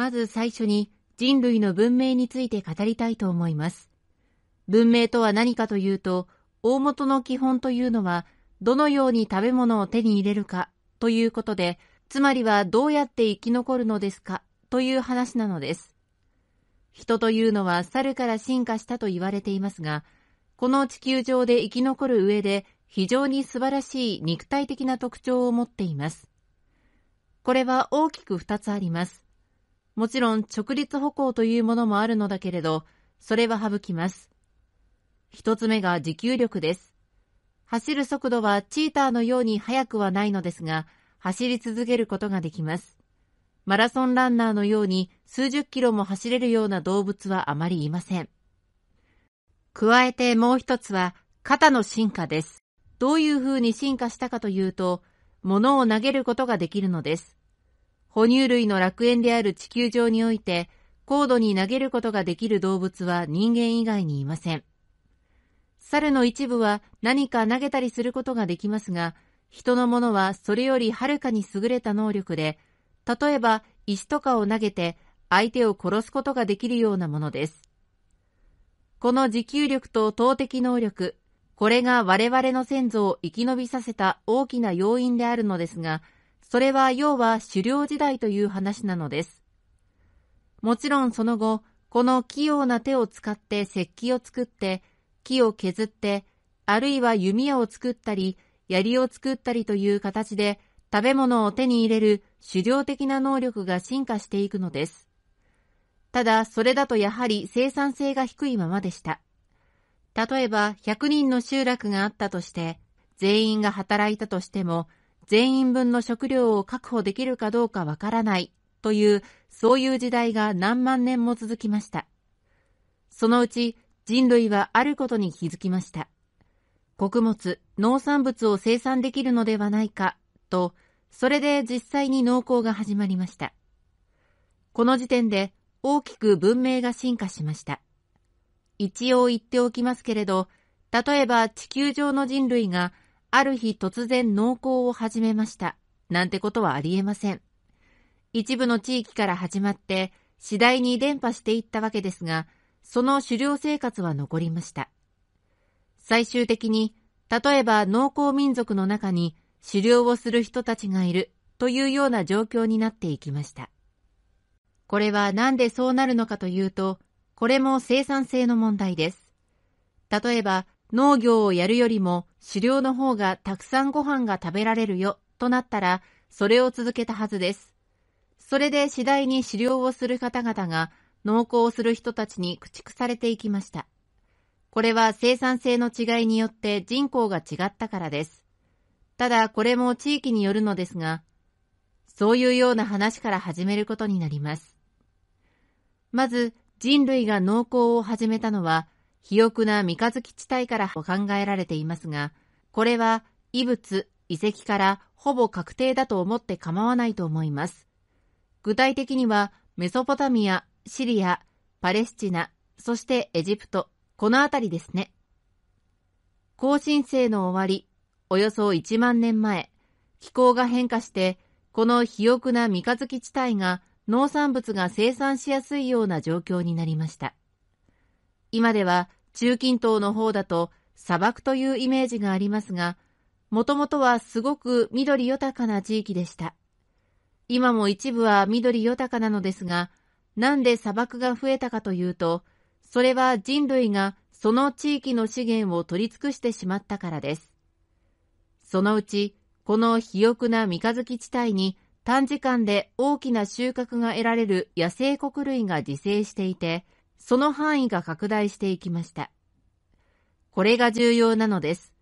まず最初に人類の文明について語りたいと思います。文明とは何かというと、大元の基本というのは、どのように食べ物を手に入れるかということで、つまりはどうやって生き残るのですかという話なのです。人というのは猿から進化したと言われていますが、この地球上で生き残る上で非常に素晴らしい肉体的な特徴を持っています。これは大きく2つあります。もちろん直立歩行というものもあるのだけれど、それは省きます。一つ目が持久力です。走る速度はチーターのように速くはないのですが、走り続けることができます。マラソンランナーのように数十キロも走れるような動物はあまりいません。加えてもう一つは肩の進化です。どういうふうに進化したかというと、物を投げることができるのです。哺乳類の楽園である地球上において、高度に投げることができる動物は人間以外にいません。猿の一部は何か投げたりすることができますが、人のものはそれよりはるかに優れた能力で、例えば石とかを投げて相手を殺すことができるようなものです。この持久力と投擲能力、これが我々の先祖を生き延びさせた大きな要因であるのですが、それは要は狩猟時代という話なのです。もちろんその後、この器用な手を使って石器を作って、木を削って、あるいは弓矢を作ったり、槍を作ったりという形で、食べ物を手に入れる狩猟的な能力が進化していくのです。ただ、それだとやはり生産性が低いままでした。例えば、100人の集落があったとして、全員が働いたとしても、全員分の食料を確保できるかどうかわからないという、そういう時代が何万年も続きました。そのうち人類はあることに気づきました。穀物、農産物を生産できるのではないかと、それで実際に農耕が始まりました。この時点で大きく文明が進化しました。一応言っておきますけれど、例えば地球上の人類がある日突然農耕を始めました。なんてことはありえません。一部の地域から始まって、次第に伝播していったわけですが、その狩猟生活は残りました。最終的に、例えば農耕民族の中に狩猟をする人たちがいるというような状況になっていきました。これはなんでそうなるのかというと、これも生産性の問題です。例えば、農業をやるよりも狩猟の方がたくさんご飯が食べられるよとなったら、それを続けたはずです。それで次第に狩猟をする方々が農耕をする人たちに駆逐されていきました。これは生産性の違いによって人口が違ったからです。ただこれも地域によるのですが、そういうような話から始めることになります。まず人類が農耕を始めたのは肥沃な三日月地帯からと考えられていますが、これは異物、遺跡からほぼ確定だと思って構わないと思います。具体的には、メソポタミア、シリア、パレスチナ、そしてエジプト、このあたりですね。更新世の終わり、およそ1万年前、気候が変化して、この肥沃な三日月地帯が農産物が生産しやすいような状況になりました。今では中近東の方だと砂漠というイメージがありますが、もともとはすごく緑豊かな地域でした。今も一部は緑豊かなのですが、なんで砂漠が増えたかというと、それは人類がその地域の資源を取り尽くしてしまったからです。そのうち、この肥沃な三日月地帯に短時間で大きな収穫が得られる野生穀類が自生していて、その範囲が拡大していきました。これが重要なのです。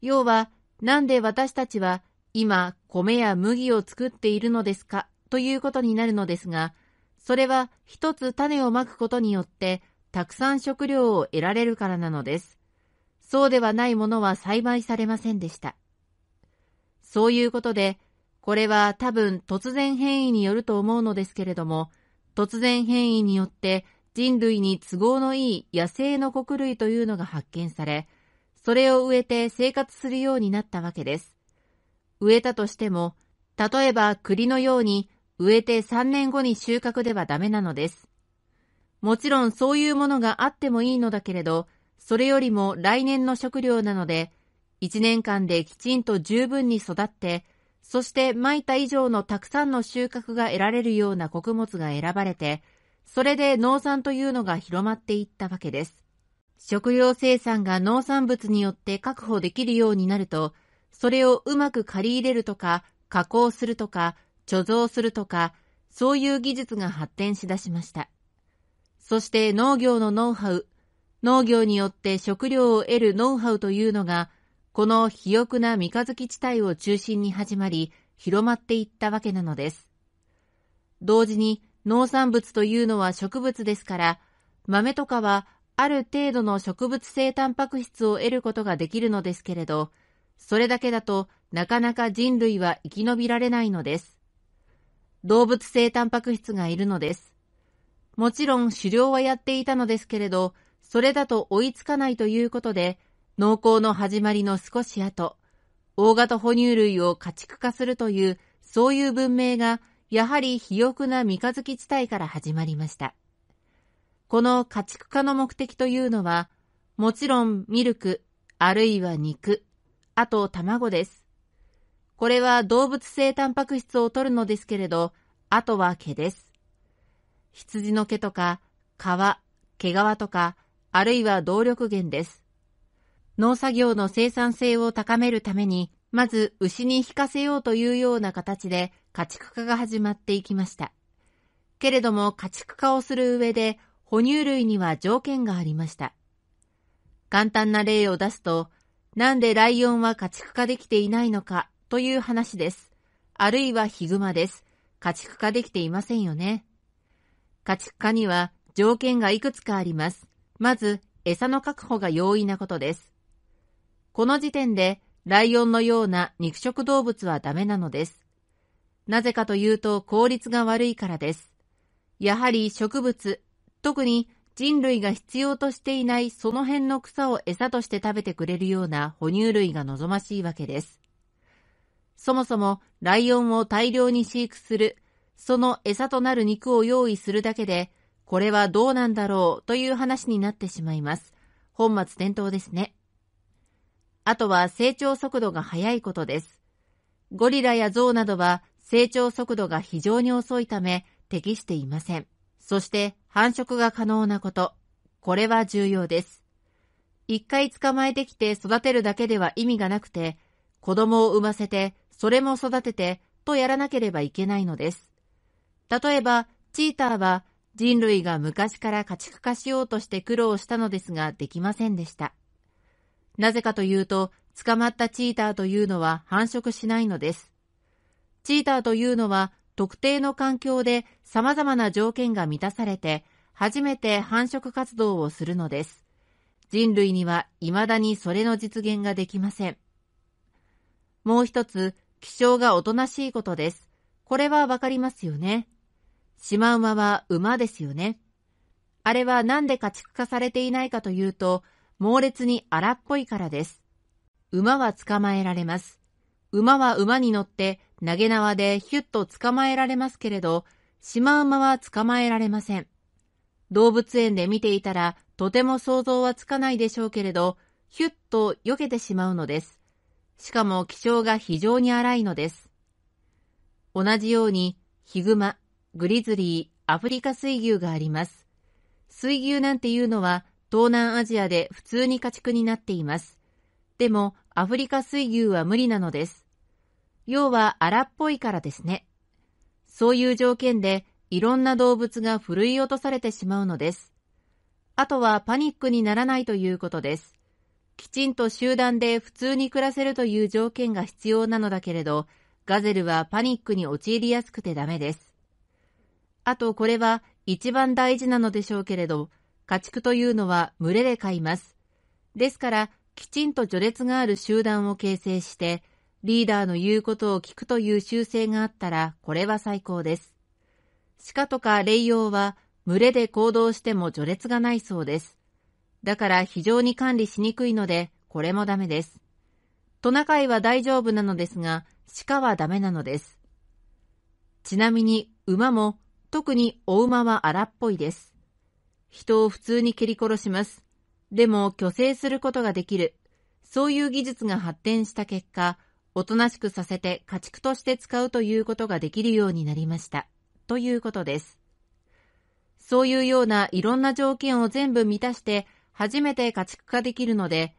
要は、なんで私たちは今、米や麦を作っているのですかということになるのですが、それは一つ種をまくことによって、たくさん食料を得られるからなのです。そうではないものは栽培されませんでした。そういうことで、これは多分突然変異によると思うのですけれども、突然変異によって人類に都合のいい野生の穀類というのが発見され、それを植えて生活するようになったわけです。植えたとしても、例えば栗のように植えて3年後に収穫ではダメなのです。もちろんそういうものがあってもいいのだけれど、それよりも来年の食料なので、1年間できちんと十分に育って、そして蒔いた以上のたくさんの収穫が得られるような穀物が選ばれて、それで農産というのが広まっていったわけです。食料生産が農産物によって確保できるようになると、それをうまく借り入れるとか、加工するとか、貯蔵するとか、そういう技術が発展しだしました。そして農業のノウハウ、農業によって食料を得るノウハウというのが、この肥沃な三日月地帯を中心に始まり、広まっていったわけなのです。同時に、農産物というのは植物ですから、豆とかはある程度の植物性タンパク質を得ることができるのですけれど、それだけだとなかなか人類は生き延びられないのです。動物性タンパク質がいるのです。もちろん狩猟はやっていたのですけれど、それだと追いつかないということで、農耕の始まりの少し後、大型哺乳類を家畜化するという、そういう文明がやはり肥沃な三日月地帯から始まりました。この家畜化の目的というのは、もちろんミルク、あるいは肉、あと卵です。これは動物性タンパク質を取るのですけれど、あとは毛です。羊の毛とか、皮、毛皮とか、あるいは動力源です。農作業の生産性を高めるために、まず牛に引かせようというような形で、家畜化が始まっていきました。けれども家畜化をする上で哺乳類には条件がありました。簡単な例を出すと、なんでライオンは家畜化できていないのかという話です。あるいはヒグマです。家畜化できていませんよね。家畜化には条件がいくつかあります。まず、餌の確保が容易なことです。この時点で、ライオンのような肉食動物はダメなのです。なぜかというと効率が悪いからです。やはり植物、特に人類が必要としていないその辺の草を餌として食べてくれるような哺乳類が望ましいわけです。そもそもライオンを大量に飼育する、その餌となる肉を用意するだけで、これはどうなんだろうという話になってしまいます。本末転倒ですね。あとは成長速度が速いことです。ゴリラやゾウなどは成長速度が非常に遅いため適していません。そして繁殖が可能なこと。これは重要です。一回捕まえてきて育てるだけでは意味がなくて、子供を産ませて、それも育てて、とやらなければいけないのです。例えば、チーターは人類が昔から家畜化しようとして苦労したのですができませんでした。なぜかというと、捕まったチーターというのは繁殖しないのです。チーターというのは特定の環境で様々な条件が満たされて初めて繁殖活動をするのです。人類には未だにそれの実現ができません。もう一つ、気象がおとなしいことです。これはわかりますよね。シマウマは馬ですよね。あれはなんで家畜化されていないかというと、猛烈に荒っぽいからです。馬は捕まえられます。馬は馬に乗って投げ縄でヒュッと捕まえられますけれど、シマウマは捕まえられません。動物園で見ていたら、とても想像はつかないでしょうけれど、ヒュッと避けてしまうのです。しかも気性が非常に荒いのです。同じように、ヒグマ、グリズリー、アフリカ水牛があります。水牛なんていうのは、東南アジアで普通に家畜になっています。でも、アフリカ水牛は無理なのです。要は荒っぽいからですね。そういう条件でいろんな動物がふるい落とされてしまうのです。あとはパニックにならないということです。きちんと集団で普通に暮らせるという条件が必要なのだけれど、ガゼルはパニックに陥りやすくてダメです。あとこれは一番大事なのでしょうけれど、家畜というのは群れで飼います。ですから、きちんと序列がある集団を形成して、リーダーの言うことを聞くという習性があったら、これは最高です。鹿とか霊用は、群れで行動しても序列がないそうです。だから非常に管理しにくいので、これもダメです。トナカイは大丈夫なのですが、鹿はダメなのです。ちなみに、馬も、特にお馬は荒っぽいです。人を普通に蹴り殺します。でも、虚勢することができる。そういう技術が発展した結果、おとなしくさせて家畜として使うということができるようになりました。ということです。そういうようないろんな条件を全部満たして初めて家畜化できるので、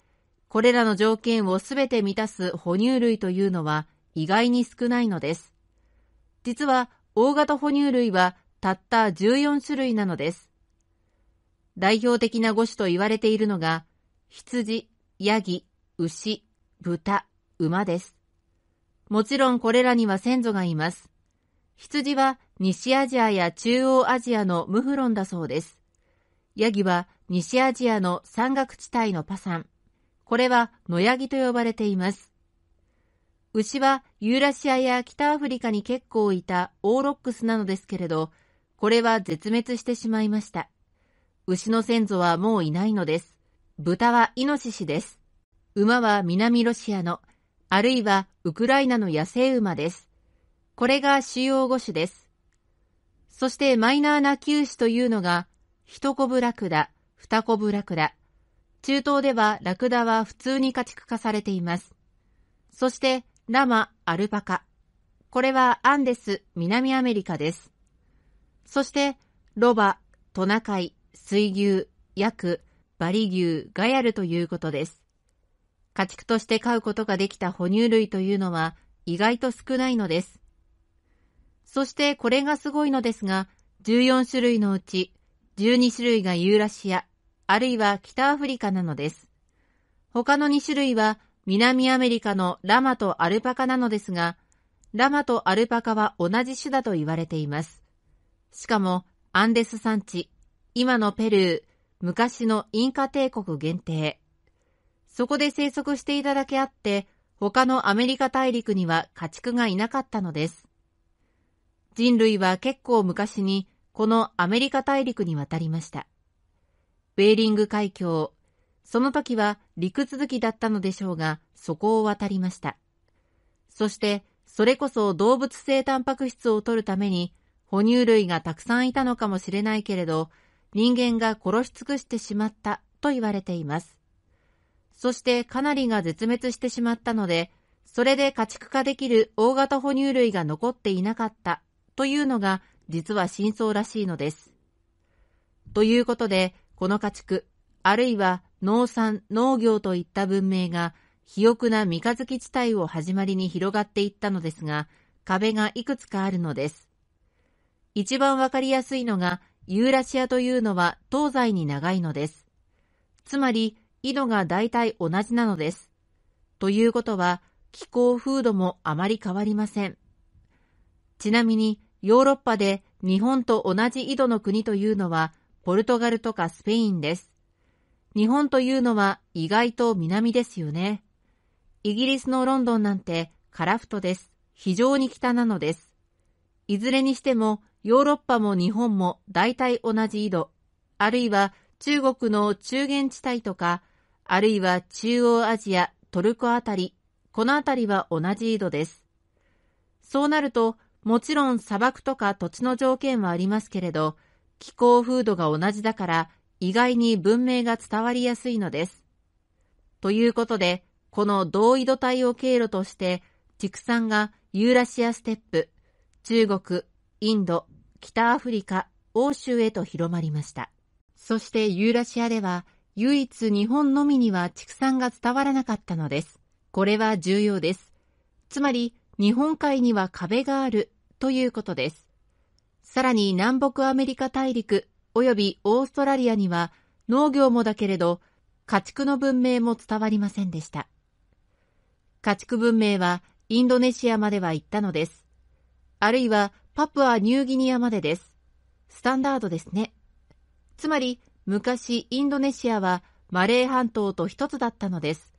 これらの条件をすべて満たす哺乳類というのは意外に少ないのです。実は大型哺乳類はたった14種類なのです。代表的な5種と言われているのが、羊、ヤギ、牛、豚、馬です。もちろんこれらには先祖がいます。羊は西アジアや中央アジアのムフロンだそうです。ヤギは西アジアの山岳地帯のパサン。これは野ヤギと呼ばれています。牛はユーラシアや北アフリカに結構いたオーロックスなのですけれど、これは絶滅してしまいました。牛の先祖はもういないのです。豚はイノシシです。馬は南ロシアのあるいはウクライナの野生馬です。これが主要5種です。そしてマイナーな9種というのが、1コブラクダ、2コブラクダ。中東ではラクダは普通に家畜化されています。そして、ラマ、アルパカ。これはアンデス、南アメリカです。そして、ロバ、トナカイ、水牛、ヤク、バリ牛、ガヤルということです。家畜として飼うことができた哺乳類というのは意外と少ないのです。そしてこれがすごいのですが、14種類のうち12種類がユーラシア、あるいは北アフリカなのです。他の2種類は南アメリカのラマとアルパカなのですが、ラマとアルパカは同じ種だと言われています。しかも、アンデス山地、今のペルー、昔のインカ帝国限定、そこで生息していただけあって、他のアメリカ大陸には家畜がいなかったのです。人類は結構昔にこのアメリカ大陸に渡りました。ベーリング海峡、その時は陸続きだったのでしょうが、そこを渡りました。そして、それこそ動物性タンパク質を取るために、哺乳類がたくさんいたのかもしれないけれど、人間が殺し尽くしてしまったと言われています。そしてかなりが絶滅してしまったので、それで家畜化できる大型哺乳類が残っていなかったというのが実は真相らしいのです。ということで、この家畜、あるいは農産、農業といった文明が肥沃な三日月地帯を始まりに広がっていったのですが、壁がいくつかあるのです。一番わかりやすいのが、ユーラシアというのは東西に長いのです。つまり、緯度が大体同じなのです。ということは、気候風土もあまり変わりません。ちなみに、ヨーロッパで日本と同じ緯度の国というのは、ポルトガルとかスペインです。日本というのは意外と南ですよね。イギリスのロンドンなんてカラフトです。非常に北なのです。いずれにしてもヨーロッパも日本も大体同じ緯度、あるいは中国の中原地帯とかあるいは中央アジア、トルコあたり、このあたりは同じ緯度です。そうなると、もちろん砂漠とか土地の条件はありますけれど、気候風土が同じだから意外に文明が伝わりやすいのです。ということで、この同緯度帯を経路として、畜産がユーラシアステップ、中国、インド、北アフリカ、欧州へと広まりました。そしてユーラシアでは、唯一日本のみには畜産が伝わらなかったのです。これは重要です。つまり、日本海には壁があるということです。さらに南北アメリカ大陸及びオーストラリアには農業もだけれど、家畜の文明も伝わりませんでした。家畜文明はインドネシアまでは行ったのです。あるいはパプアニューギニアまでです。スタンダードですね。つまり、昔インドネシアはマレー半島と一つだったのです。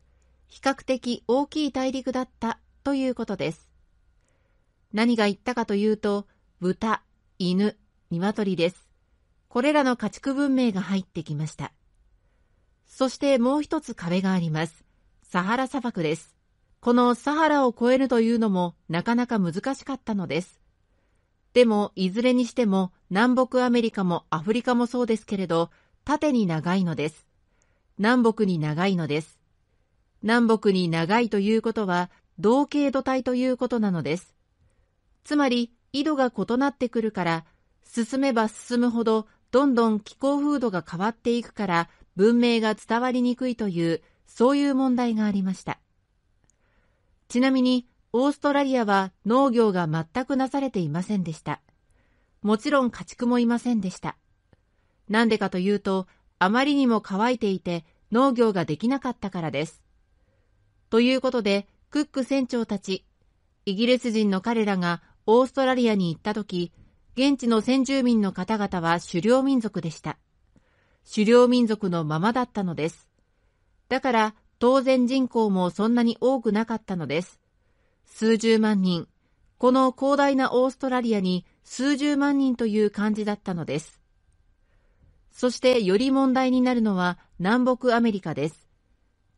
比較的大きい大陸だったということです。何が言ったかというと、豚、犬、鶏です。これらの家畜文明が入ってきました。そしてもう一つ壁があります。サハラ砂漠です。このサハラを越えるというのもなかなか難しかったのです。でも、いずれにしても南北アメリカもアフリカもそうですけれど、縦に長いのです。南北に長いのです。南北に長いということは、同系度体ということなのです。つまり、緯度が異なってくるから、進めば進むほど、どんどん気候風土が変わっていくから、文明が伝わりにくいという、そういう問題がありました。ちなみに、オーストラリアは農業が全くなされていませんでした。もちろん家畜もいませんでした。なんでかというと、あまりにも乾いていて農業ができなかったからです。ということで、クック船長たち、イギリス人の彼らがオーストラリアに行った時、現地の先住民の方々は狩猟民族でした。狩猟民族のままだったのです。だから、当然人口もそんなに多くなかったのです。数十万人。この広大なオーストラリアに数十万人という感じだったのです。そしてより問題になるのは南北アメリカです。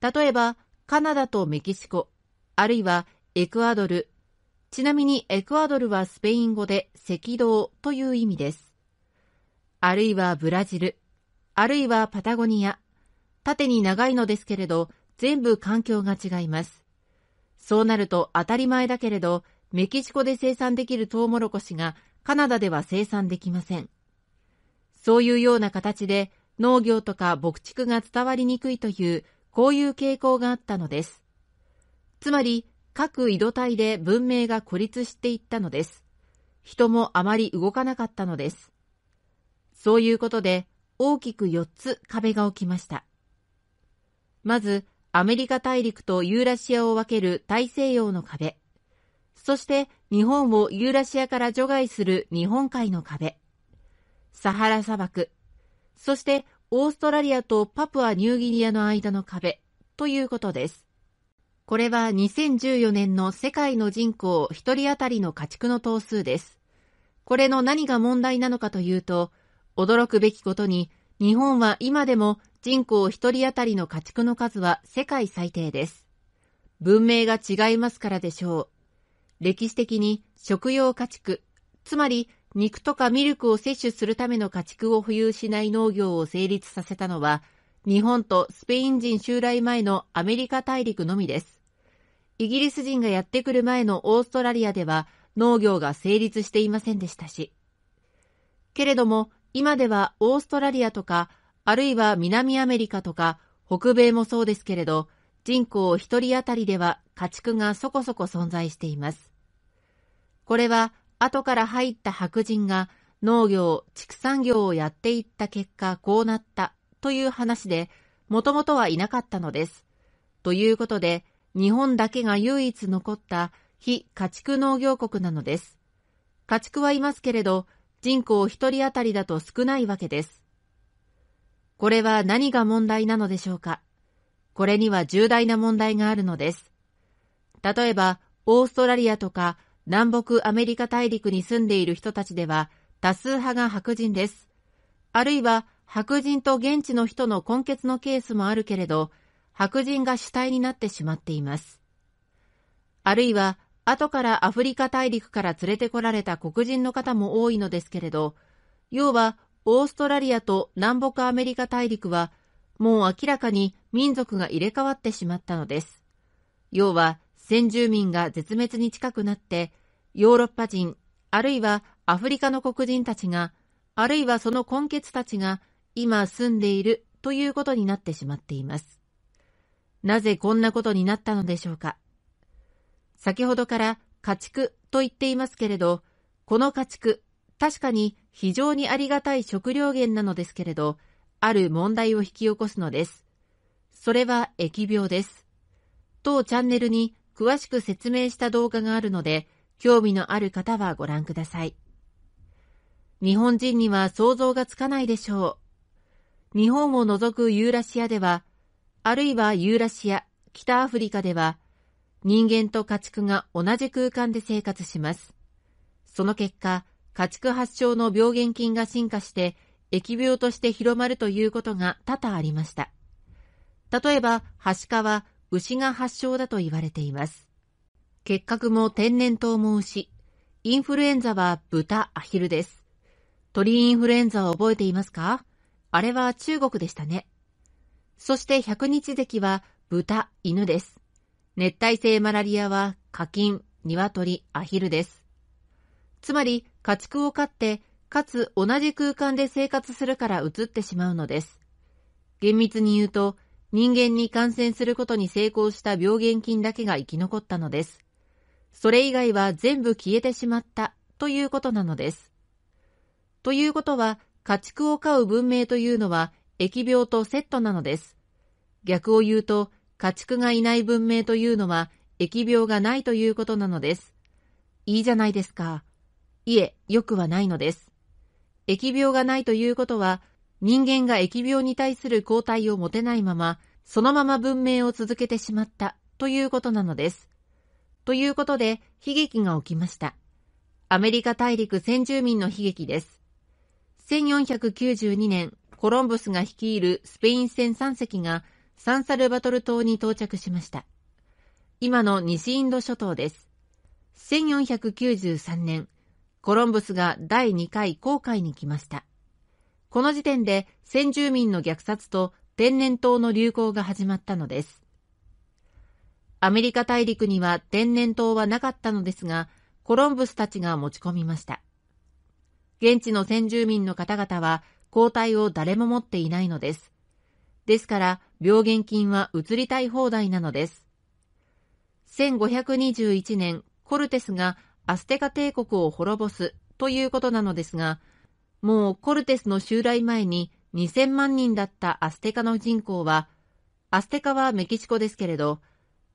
例えば、カナダとメキシコ、あるいはエクアドル。ちなみにエクアドルはスペイン語で赤道という意味です。あるいはブラジル、あるいはパタゴニア。縦に長いのですけれど、全部環境が違います。そうなると当たり前だけれど、メキシコで生産できるトウモロコシがカナダでは生産できません。そういうような形で農業とか牧畜が伝わりにくいという、こういう傾向があったのです。つまり、各井戸帯で文明が孤立していったのです。人もあまり動かなかったのです。そういうことで、大きく4つ壁が起きました。まず、アメリカ大陸とユーラシアを分ける大西洋の壁。そして、日本をユーラシアから除外する日本海の壁。サハラ砂漠、そしてオーストラリアとパプアニューギニアの間の壁ということです。これは2014年の世界の人口1人当たりの家畜の頭数です。これの何が問題なのかというと、驚くべきことに、日本は今でも人口1人当たりの家畜の数は世界最低です。文明が違いますからでしょう。歴史的に食用家畜、つまり肉とかミルクを摂取するための家畜を保有しない農業を成立させたのは、日本とスペイン人襲来前のアメリカ大陸のみです。イギリス人がやってくる前のオーストラリアでは農業が成立していませんでしたし。けれども、今ではオーストラリアとか、あるいは南アメリカとか、北米もそうですけれど、人口一人当たりでは家畜がそこそこ存在しています。これは後から入った白人が農業、畜産業をやっていった結果こうなったという話で、もともとはいなかったのです。ということで、日本だけが唯一残った非家畜農業国なのです。家畜はいますけれど、人口1人当たりだと少ないわけです。これは何が問題なのでしょうかこれには重大な問題があるのです。例えば、オーストラリアとか南北アメリカ大陸に住んでいる人たちでは多数派が白人です。あるいは白人と現地の人の根血のケースもあるけれど、白人が主体になってしまっています。あるいは、後からアフリカ大陸から連れてこられた黒人の方も多いのですけれど、要はオーストラリアと南北アメリカ大陸は、もう明らかに民族が入れ替わってしまったのです。要は、先住民が絶滅に近くなってヨーロッパ人あるいはアフリカの黒人たちがあるいはその根血たちが今住んでいるということになってしまっています。なぜこんなことになったのでしょうか。先ほどから家畜と言っていますけれど、この家畜、確かに非常にありがたい食料源なのですけれど、ある問題を引き起こすのです。それは疫病です。当チャンネルに詳しく説明した動画があるので、興味のある方はご覧ください。日本人には想像がつかないでしょう。日本を除くユーラシアでは、あるいはユーラシア、北アフリカでは、人間と家畜が同じ空間で生活します。その結果、家畜発症の病原菌が進化して、疫病として広まるということが多々ありました。例えば、ハシカは牛が発祥だと言われています。結核も天然痘も牛、インフルエンザは豚、アヒルです。鳥インフルエンザを覚えていますかあれは中国でしたね。そして百日咳は豚、犬です。熱帯性マラリアは課金、鶏、アヒルです。つまり家畜を飼って、かつ同じ空間で生活するから移ってしまうのです。厳密に言うと、人間に感染することに成功した病原菌だけが生き残ったのです。それ以外は全部消えてしまったということなのです。ということは、家畜を飼う文明というのは疫病とセットなのです。逆を言うと、家畜がいない文明というのは疫病がないということなのです。いいじゃないですか。いえ、良くはないのです。疫病がないということは、人間が疫病に対する抗体を持てないまま、そのまま文明を続けてしまったということなのです。ということで、悲劇が起きました。アメリカ大陸先住民の悲劇です。1492年、コロンブスが率いるスペイン船3隻がサンサルバトル島に到着しました。今の西インド諸島です。1493年、コロンブスが第2回航海に来ました。この時点で先住民の虐殺と天然痘の流行が始まったのです。アメリカ大陸には天然痘はなかったのですが、コロンブスたちが持ち込みました。現地の先住民の方々は抗体を誰も持っていないのです。ですから、病原菌は移りたい放題なのです。1521年、コルテスがアステカ帝国を滅ぼすということなのですが、もうコルテスの襲来前に2000万人だったアステカの人口は、アステカはメキシコですけれど、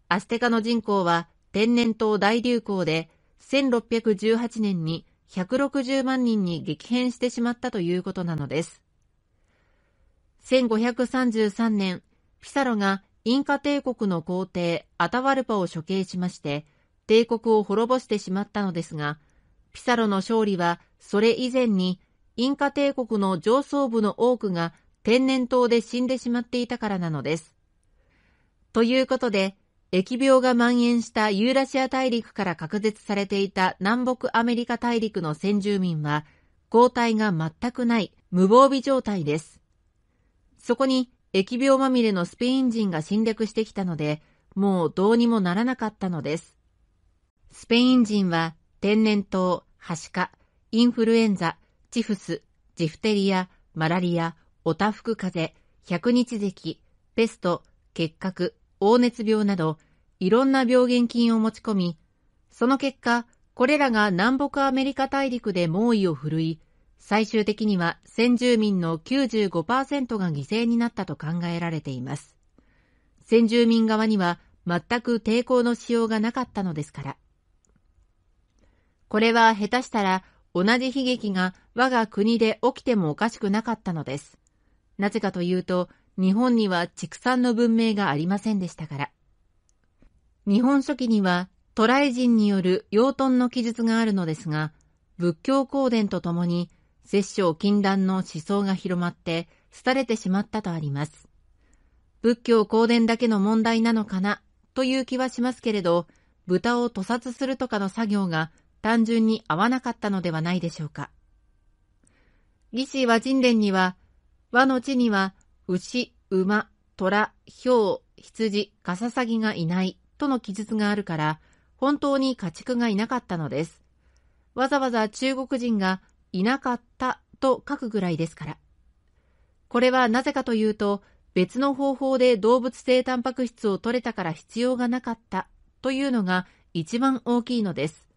アステカの人口は天然痘大流行で1618年に160万人に激変してしまったということなのです。1533年、ピサロがインカ帝国の皇帝アタワルパを処刑しまして、帝国を滅ぼしてしまったのですが、ピサロの勝利はそれ以前にインカ帝国の上層部の多くが天然痘で死んでしまっていたからなのです。ということで、疫病が蔓延したユーラシア大陸から隔絶されていた南北アメリカ大陸の先住民は、抗体が全くない無防備状態です。そこに疫病まみれのスペイン人が侵略してきたので、もうどうにもならなかったのです。スペイン人は天然痘、はしか、インフルエンザ、チフス、ジフテリア、マラリア、オタフク風邪、百日咳、ペスト、結核、黄熱病など、いろんな病原菌を持ち込み、その結果、これらが南北アメリカ大陸で猛威を振るい、最終的には先住民の95%が犠牲になったと考えられています。先住民側には全く抵抗のしようがなかったのですから。これは下手したら同じ悲劇が我が国で起きてもおかしくなかったのです。なぜかというと、日本には畜産の文明がありませんでしたから。日本書紀には、渡来人による養豚の記述があるのですが、仏教公伝とともに、摂政禁断の思想が広まって、廃れてしまったとあります。仏教公伝だけの問題なのかな、という気はしますけれど、豚を屠殺するとかの作業が単純に合わなかったのではないでしょうか。魏志和人伝には、和の地には牛、馬、虎、豹、羊、カササギがいないとの記述があるから、本当に家畜がいなかったのです。わざわざ中国人がいなかったと書くぐらいですから。これはなぜかというと、別の方法で動物性タンパク質を取れたから必要がなかったというのが一番大きいのです。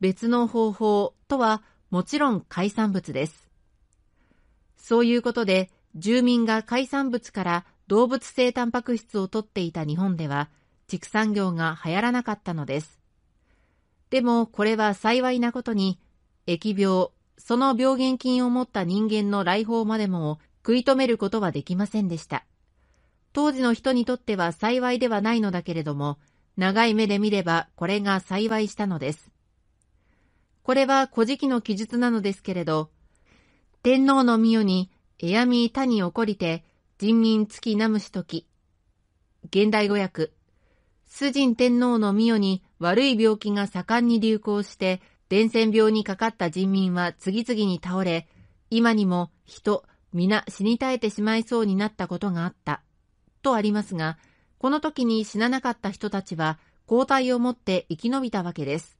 別の方法とはもちろん海産物です。そういうことで住民が海産物から動物性タンパク質を取っていた日本では畜産業が流行らなかったのです。でもこれは幸いなことに疫病、その病原菌を持った人間の来訪までもを食い止めることはできませんでした。当時の人にとっては幸いではないのだけれども、長い目で見ればこれが幸いしたのです。これは古事記の記述なのですけれど、天皇の御代に、えやみたに起こりて、人民月なむしとき。現代語訳。崇神天皇の御代に悪い病気が盛んに流行して、伝染病にかかった人民は次々に倒れ、今にも人、皆死に絶えてしまいそうになったことがあった。とありますが、この時に死ななかった人たちは、抗体を持って生き延びたわけです。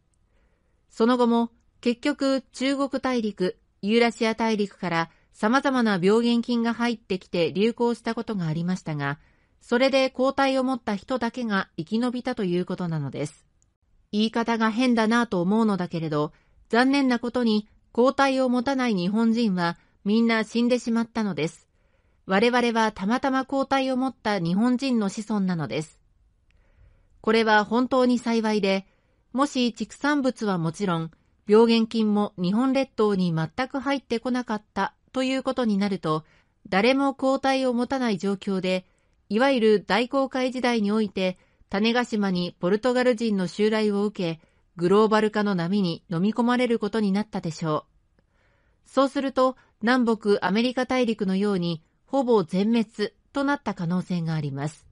その後も結局、中国大陸、ユーラシア大陸から様々な病原菌が入ってきて流行したことがありましたが、それで抗体を持った人だけが生き延びたということなのです。言い方が変だなぁと思うのだけれど、残念なことに抗体を持たない日本人はみんな死んでしまったのです。我々はたまたま抗体を持った日本人の子孫なのです。これは本当に幸いで、もし畜産物はもちろん、病原菌も日本列島に全く入ってこなかったということになると、誰も抗体を持たない状況で、いわゆる大航海時代において、種子島にポルトガル人の襲来を受け、グローバル化の波に飲み込まれることになったでしょう。そうすると、南北アメリカ大陸のように、ほぼ全滅となった可能性があります。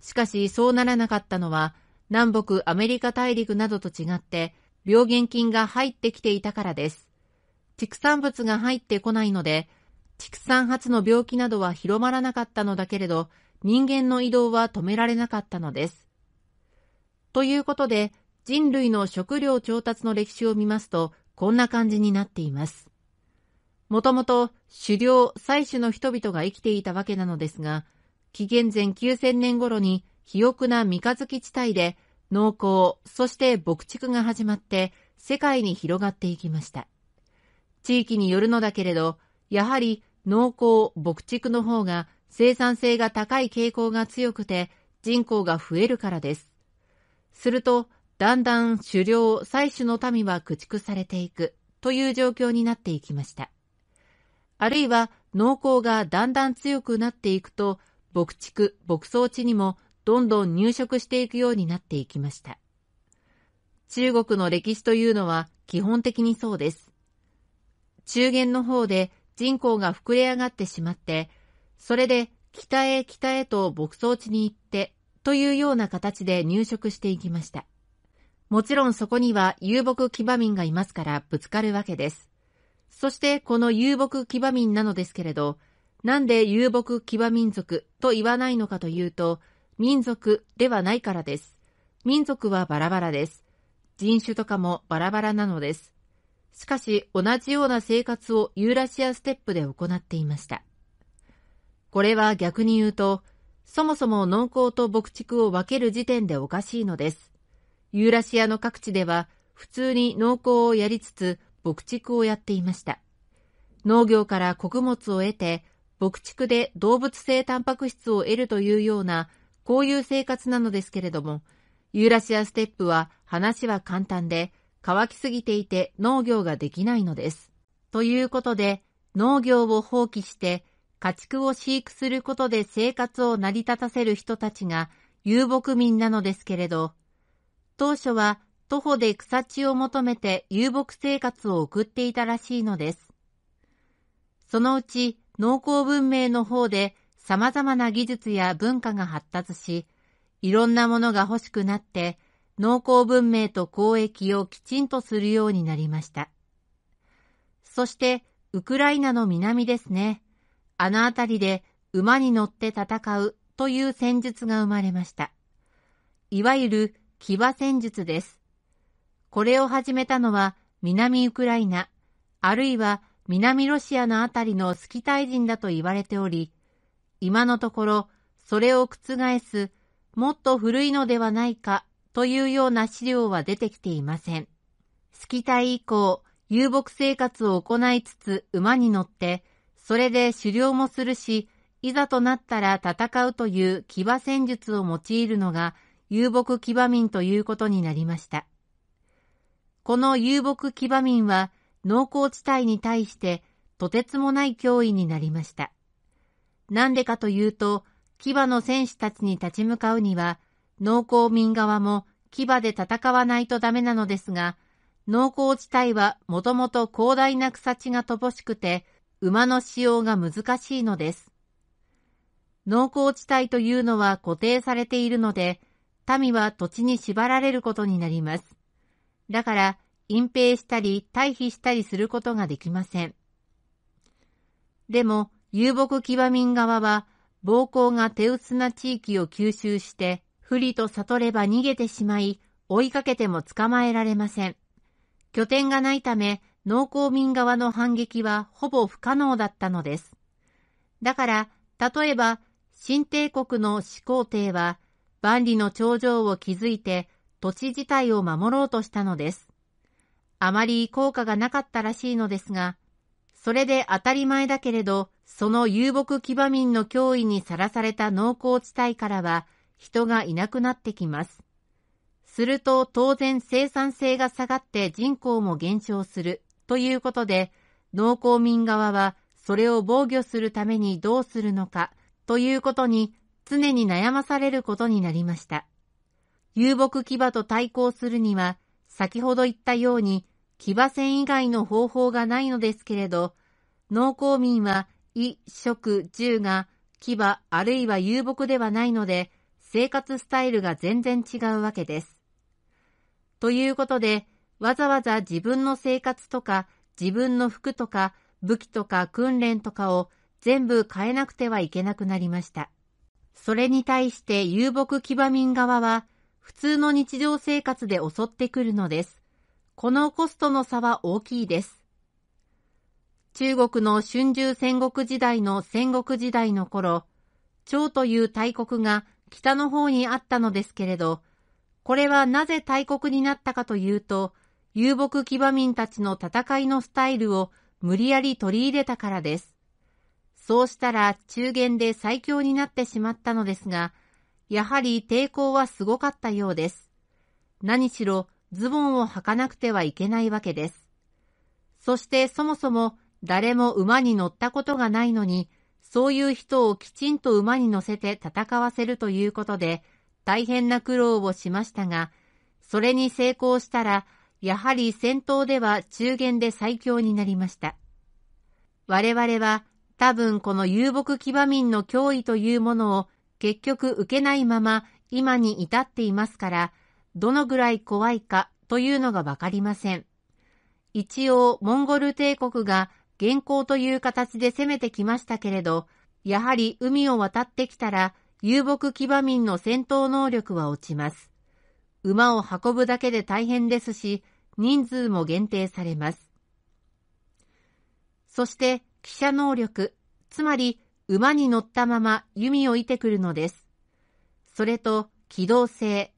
しかし、そうならなかったのは、南北アメリカ大陸などと違って、病原菌が入ってきていたからです。畜産物が入ってこないので、畜産発の病気などは広まらなかったのだけれど、人間の移動は止められなかったのです。ということで、人類の食料調達の歴史を見ますと、こんな感じになっています。もともと狩猟、採取の人々が生きていたわけなのですが、紀元前9000年頃に肥沃な三日月地帯で農耕、そして牧畜が始まって世界に広がっていきました。地域によるのだけれど、やはり農耕、牧畜の方が生産性が高い傾向が強くて人口が増えるからです。すると、だんだん狩猟、採取の民は駆逐されていくという状況になっていきました。あるいは農耕がだんだん強くなっていくと、牧畜、牧草地にもどんどん入植していくようになっていきました。中国の歴史というのは基本的にそうです。中原の方で人口が膨れ上がってしまって、それで北へ北へと牧草地に行ってというような形で入植していきました。もちろんそこには遊牧騎馬民がいますからぶつかるわけです。そしてこの遊牧騎馬民なのですけれど、なんで遊牧騎馬民族と言わないのかというと、民族ではないからです。民族はバラバラです。人種とかもバラバラなのです。しかし同じような生活をユーラシアステップで行っていました。これは逆に言うと、そもそも農耕と牧畜を分ける時点でおかしいのです。ユーラシアの各地では普通に農耕をやりつつ牧畜をやっていました。農業から穀物を得て牧畜で動物性タンパク質を得るというようなこういう生活なのですけれども、ユーラシアステップは話は簡単で、乾きすぎていて農業ができないのです。ということで、農業を放棄して家畜を飼育することで生活を成り立たせる人たちが遊牧民なのですけれど、当初は徒歩で草地を求めて遊牧生活を送っていたらしいのです。そのうち農耕文明の方で様々な技術や文化が発達し、いろんなものが欲しくなって、農耕文明と交易をきちんとするようになりました。そして、ウクライナの南ですね。あの辺りで馬に乗って戦うという戦術が生まれました。いわゆる騎馬戦術です。これを始めたのは南ウクライナ、あるいは南ロシアの辺りのスキタイ人だと言われており、今のところそれを覆すもっと古いのではないかというような資料は出てきていません。スキタイ以降、遊牧生活を行いつつ馬に乗って、それで狩猟もするし、いざとなったら戦うという騎馬戦術を用いるのが遊牧騎馬民ということになりました。この遊牧騎馬民は農耕地帯に対してとてつもない脅威になりました。なんでかというと、牙の戦士たちに立ち向かうには、農耕民側も牙で戦わないとダメなのですが、農耕地帯はもともと広大な草地が乏しくて、馬の使用が難しいのです。農耕地帯というのは固定されているので、民は土地に縛られることになります。だから、隠蔽したり退避したりすることができません。でも、遊牧騎馬民側は、暴行が手薄な地域を吸収して、不利と悟れば逃げてしまい、追いかけても捕まえられません。拠点がないため、農耕民側の反撃はほぼ不可能だったのです。だから、例えば、新帝国の始皇帝は、万里の長城を築いて、土地自体を守ろうとしたのです。あまり効果がなかったらしいのですが、それで当たり前だけれど、その遊牧騎馬民の脅威にさらされた農耕地帯からは人がいなくなってきます。すると当然生産性が下がって人口も減少するということで、農耕民側はそれを防御するためにどうするのかということに常に悩まされることになりました。遊牧騎馬と対抗するには、先ほど言ったように騎馬戦以外の方法がないのですけれど、農耕民は衣、食、住が牙あるいは遊牧ではないので、生活スタイルが全然違うわけです。ということで、わざわざ自分の生活とか、自分の服とか、武器とか訓練とかを全部変えなくてはいけなくなりました。それに対して遊牧騎馬民側は、普通の日常生活で襲ってくるのです。このコストの差は大きいです。中国の春秋戦国時代の戦国時代の頃、趙という大国が北の方にあったのですけれど、これはなぜ大国になったかというと、遊牧騎馬民たちの戦いのスタイルを無理やり取り入れたからです。そうしたら中原で最強になってしまったのですが、やはり抵抗はすごかったようです。何しろズボンを履かなくてはいけないわけです。そしてそもそも誰も馬に乗ったことがないのに、そういう人をきちんと馬に乗せて戦わせるということで、大変な苦労をしましたが、それに成功したら、やはり戦闘では中元で最強になりました。我々は多分この遊牧騎馬民の脅威というものを結局受けないまま今に至っていますから、どのぐらい怖いかというのがわかりません。一応モンゴル帝国が原稿という形で攻めてきましたけれど、やはり海を渡ってきたら遊牧騎馬民の戦闘能力は落ちます。馬を運ぶだけで大変ですし、人数も限定されます。そして、記者能力、つまり馬に乗ったまま弓を射てくるのです。それと、機動性、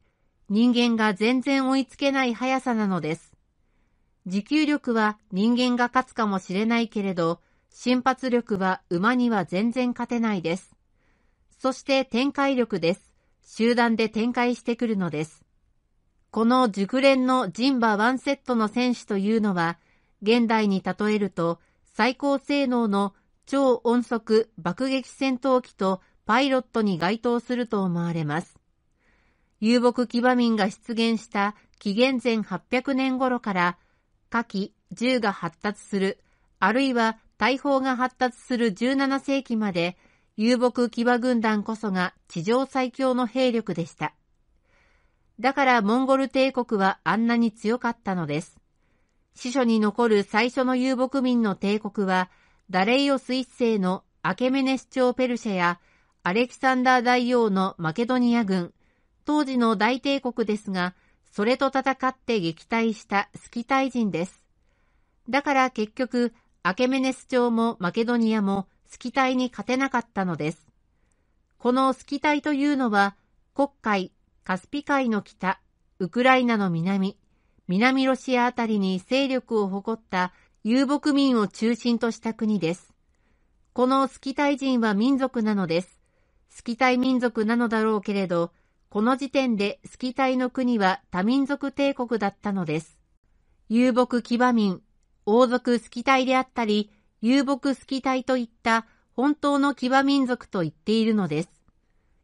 人間が全然追いつけない速さなのです。持久力は人間が勝つかもしれないけれど、瞬発力は馬には全然勝てないです。そして展開力です。集団で展開してくるのです。この熟練のジンバワンセットの選手というのは、現代に例えると最高性能の超音速爆撃戦闘機とパイロットに該当すると思われます。遊牧騎馬民が出現した紀元前800年頃から下記が発達する、あるいは大砲が発達する17世紀まで、遊牧騎馬軍団こそが地上最強の兵力でした。だからモンゴル帝国はあんなに強かったのです。司書に残る最初の遊牧民の帝国は、ダレイオス一世のアケメネス朝ペルシャや、アレキサンダー大王のマケドニア軍、当時の大帝国ですが、それと戦って撃退したスキタイ人です。だから結局、アケメネス朝もマケドニアもスキタイに勝てなかったのです。このスキタイというのは、黒海、カスピ海の北、ウクライナの南、南ロシアあたりに勢力を誇った遊牧民を中心とした国です。このスキタイ人は民族なのです。スキタイ民族なのだろうけれど、この時点でスキタイの国は多民族帝国だったのです。遊牧騎馬民、王族スキタイであったり、遊牧スキタイといった本当の騎馬民族と言っているのです。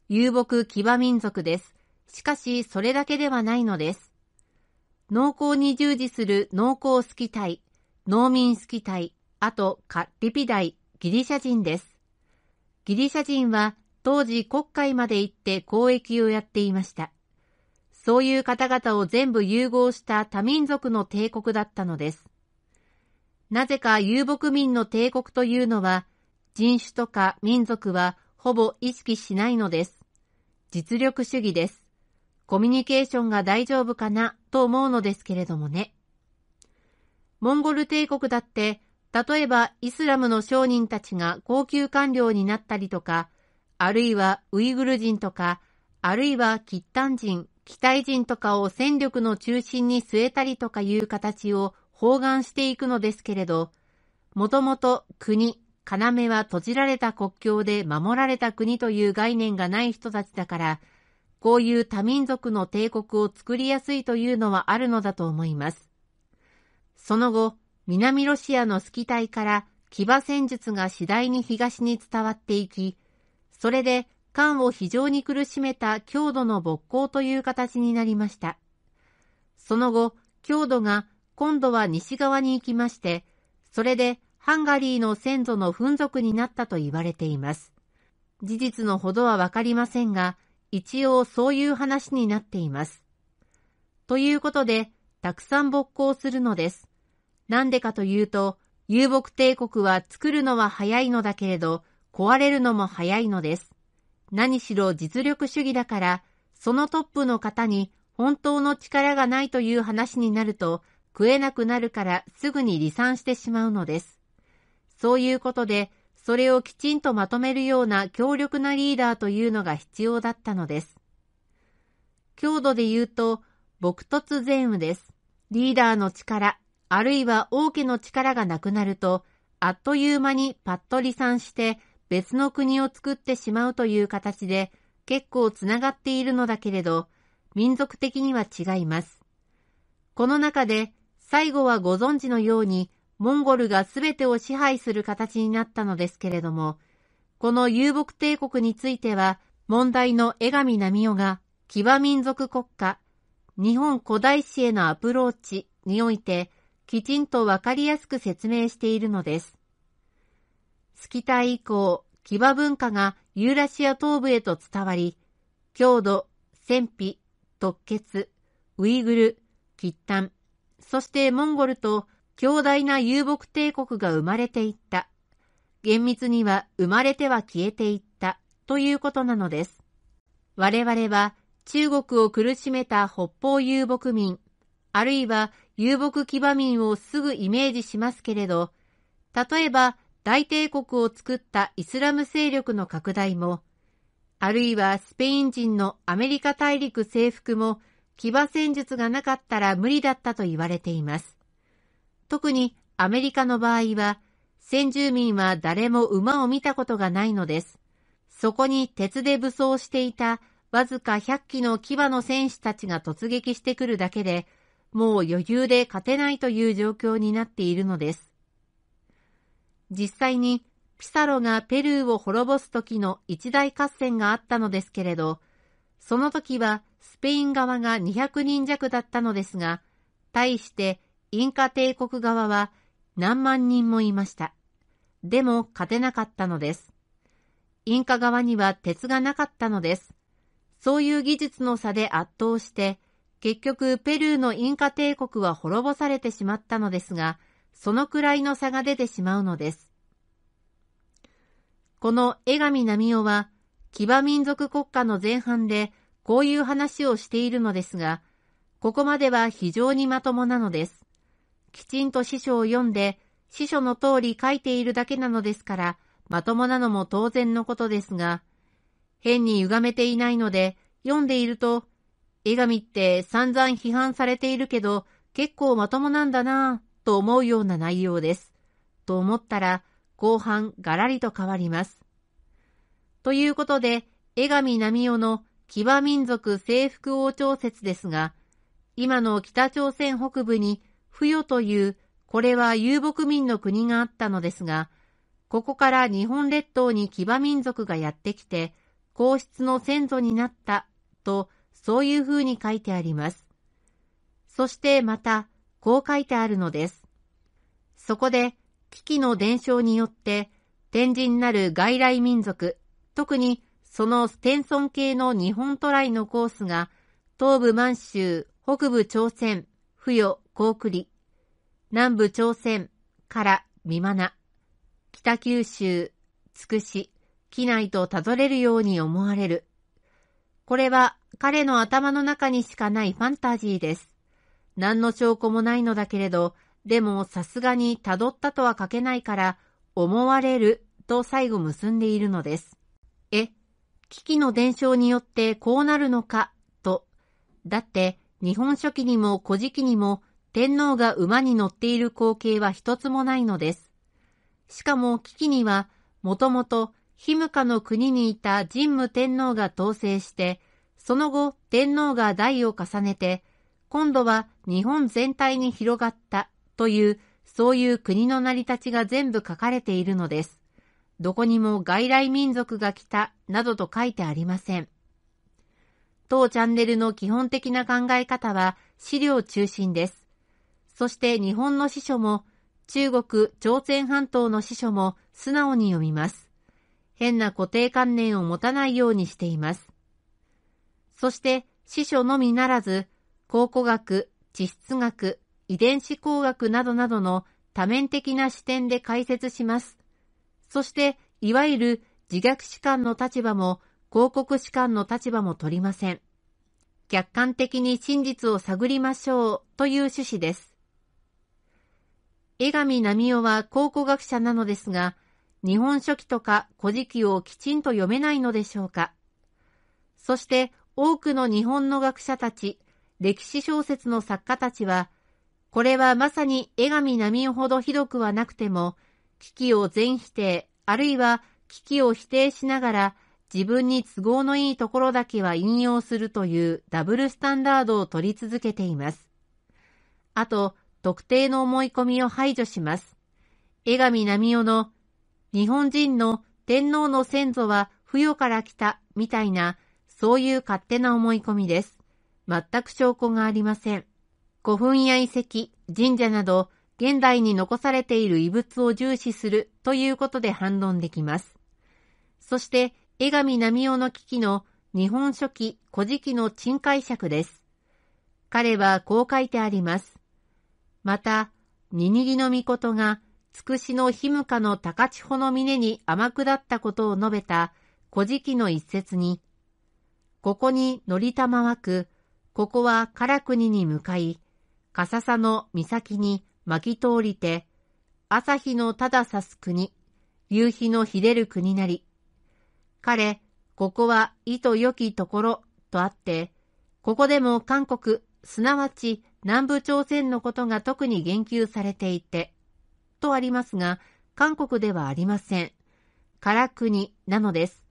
遊牧騎馬民族です。しかし、それだけではないのです。農耕に従事する農耕スキタイ、農民スキタイ、あと、カリピダイ、ギリシャ人です。ギリシャ人は当時国会まで行って交易をやっていました。そういう方々を全部融合した多民族の帝国だったのです。なぜか遊牧民の帝国というのは、人種とか民族はほぼ意識しないのです。実力主義です。コミュニケーションが大丈夫かなと思うのですけれどもね。モンゴル帝国だって、例えばイスラムの商人たちが高級官僚になったりとか、あるいはウイグル人とか、あるいはキッタン人、タイ人とかを戦力の中心に据えたりとかいう形を包含していくのですけれど、もともと国、要は閉じられた国境で守られた国という概念がない人たちだから、こういう多民族の帝国を作りやすいというのはあるのだと思います。その後、南ロシアのスキタイから騎馬戦術が次第に東に伝わっていき、それで漢を非常に苦しめた郷土の勃興という形になりました。その後、郷土が今度は西側に行きまして、それでハンガリーの先祖の紛族になったと言われています。事実のほどはわかりませんが、一応そういう話になっています。ということで、たくさん勃興するのです。なんでかというと、遊牧帝国は作るのは早いのだけれど、壊れるのも早いのです。何しろ実力主義だから、そのトップの方に本当の力がないという話になると、食えなくなるからすぐに離散してしまうのです。そういうことで、それをきちんとまとめるような強力なリーダーというのが必要だったのです。強度で言うと、僕、突前雨です。リーダーの力、あるいは王家の力がなくなると、あっという間にパッと離散して、別の国を作ってしまうという形で結構つながっているのだけれど、民族的には違います。この中で最後はご存知のようにモンゴルが全てを支配する形になったのですけれども、この遊牧帝国については問題の江上奈美夫が騎馬民族国家、日本古代史へのアプローチにおいてきちんとわかりやすく説明しているのです。月体以降、騎馬文化がユーラシア東部へと伝わり、郷土、戦費、特決、ウイグル、喫炭、そしてモンゴルと強大な遊牧帝国が生まれていった。厳密には生まれては消えていったということなのです。我々は中国を苦しめた北方遊牧民、あるいは遊牧騎馬民をすぐイメージしますけれど、例えば大帝国を作ったイスラム勢力の拡大も、あるいはスペイン人のアメリカ大陸征服も騎馬戦術がなかったら無理だったと言われています。特にアメリカの場合は、先住民は誰も馬を見たことがないのです。そこに鉄で武装していたわずか100機の騎馬の戦士たちが突撃してくるだけで、もう余裕で勝てないという状況になっているのです。実際にピサロがペルーを滅ぼす時の一大合戦があったのですけれど、その時はスペイン側が200人弱だったのですが、対してインカ帝国側は何万人もいました。でも勝てなかったのです。インカ側には鉄がなかったのです。そういう技術の差で圧倒して、結局ペルーのインカ帝国は滅ぼされてしまったのですが、そのくらいの差が出てしまうのです。この江上波夫は、騎馬民族国家の前半でこういう話をしているのですが、ここまでは非常にまともなのです。きちんと師書を読んで、師書の通り書いているだけなのですから、まともなのも当然のことですが、変に歪めていないので、読んでいると、江上って散々批判されているけど、結構まともなんだなぁ、と思うような内容です。と思ったら、後半ガラリと変わります。ということで、江上波夫の騎馬民族征服王朝説ですが、今の北朝鮮北部に、不与という、これは遊牧民の国があったのですが、ここから日本列島に騎馬民族がやってきて、皇室の先祖になった、と、そういうふうに書いてあります。そしてまた、こう書いてあるのです。そこで、危機の伝承によって、天神なる外来民族、特にそのステンソン系の日本渡来のコースが、東部満州、北部朝鮮、付与、高栗、南部朝鮮、から美馬な、北九州、つくし、機内とたどれるように思われる。これは彼の頭の中にしかないファンタジーです。何の証拠もないのだけれど、でもさすがにたどったとは書けないから、思われると最後結んでいるのです。え、危機の伝承によってこうなるのか、と。だって、日本書紀にも古事記にも、天皇が馬に乗っている光景は一つもないのです。しかも危機には、もともと、ヒムカの国にいた神武天皇が統制して、その後、天皇が代を重ねて、今度は日本全体に広がったという、そういう国の成り立ちが全部書かれているのです。どこにも外来民族が来たなどと書いてありません。当チャンネルの基本的な考え方は資料中心です。そして日本の司書も中国、朝鮮半島の司書も素直に読みます。変な固定観念を持たないようにしています。そして司書のみならず、考古学、地質学、遺伝子工学などなどの多面的な視点で解説します。そして、いわゆる自虐士官の立場も広告士官の立場も取りません。客観的に真実を探りましょうという趣旨です。江上奈美夫は考古学者なのですが、日本書紀とか古事記をきちんと読めないのでしょうか。そして多くの日本の学者たち、歴史小説の作家たちは、これはまさに江上波夫ほどひどくはなくても、危機を全否定、あるいは危機を否定しながら、自分に都合のいいところだけは引用するというダブルスタンダードを取り続けています。あと、特定の思い込みを排除します。江上波夫の日本人の天皇の先祖は不与から来たみたいな、そういう勝手な思い込みです。全く証拠がありません。古墳や遺跡、神社など、現代に残されている遺物を重視するということで反論できます。そして、江上波夫の危機の日本書紀古事記の陳解釈です。彼はこう書いてあります。また、ニニギの御事が、つくしの日向の高千穂の峰に天下ったことを述べた古事記の一節に、ここに乗りたまわく、ここは唐国に向かい、笠佐の岬に巻き通りて、朝日のたださす国、夕日のひでる国なり。彼、ここは意図良きところとあって、ここでも韓国、すなわち南部朝鮮のことが特に言及されていて、とありますが、韓国ではありません。唐国なのです。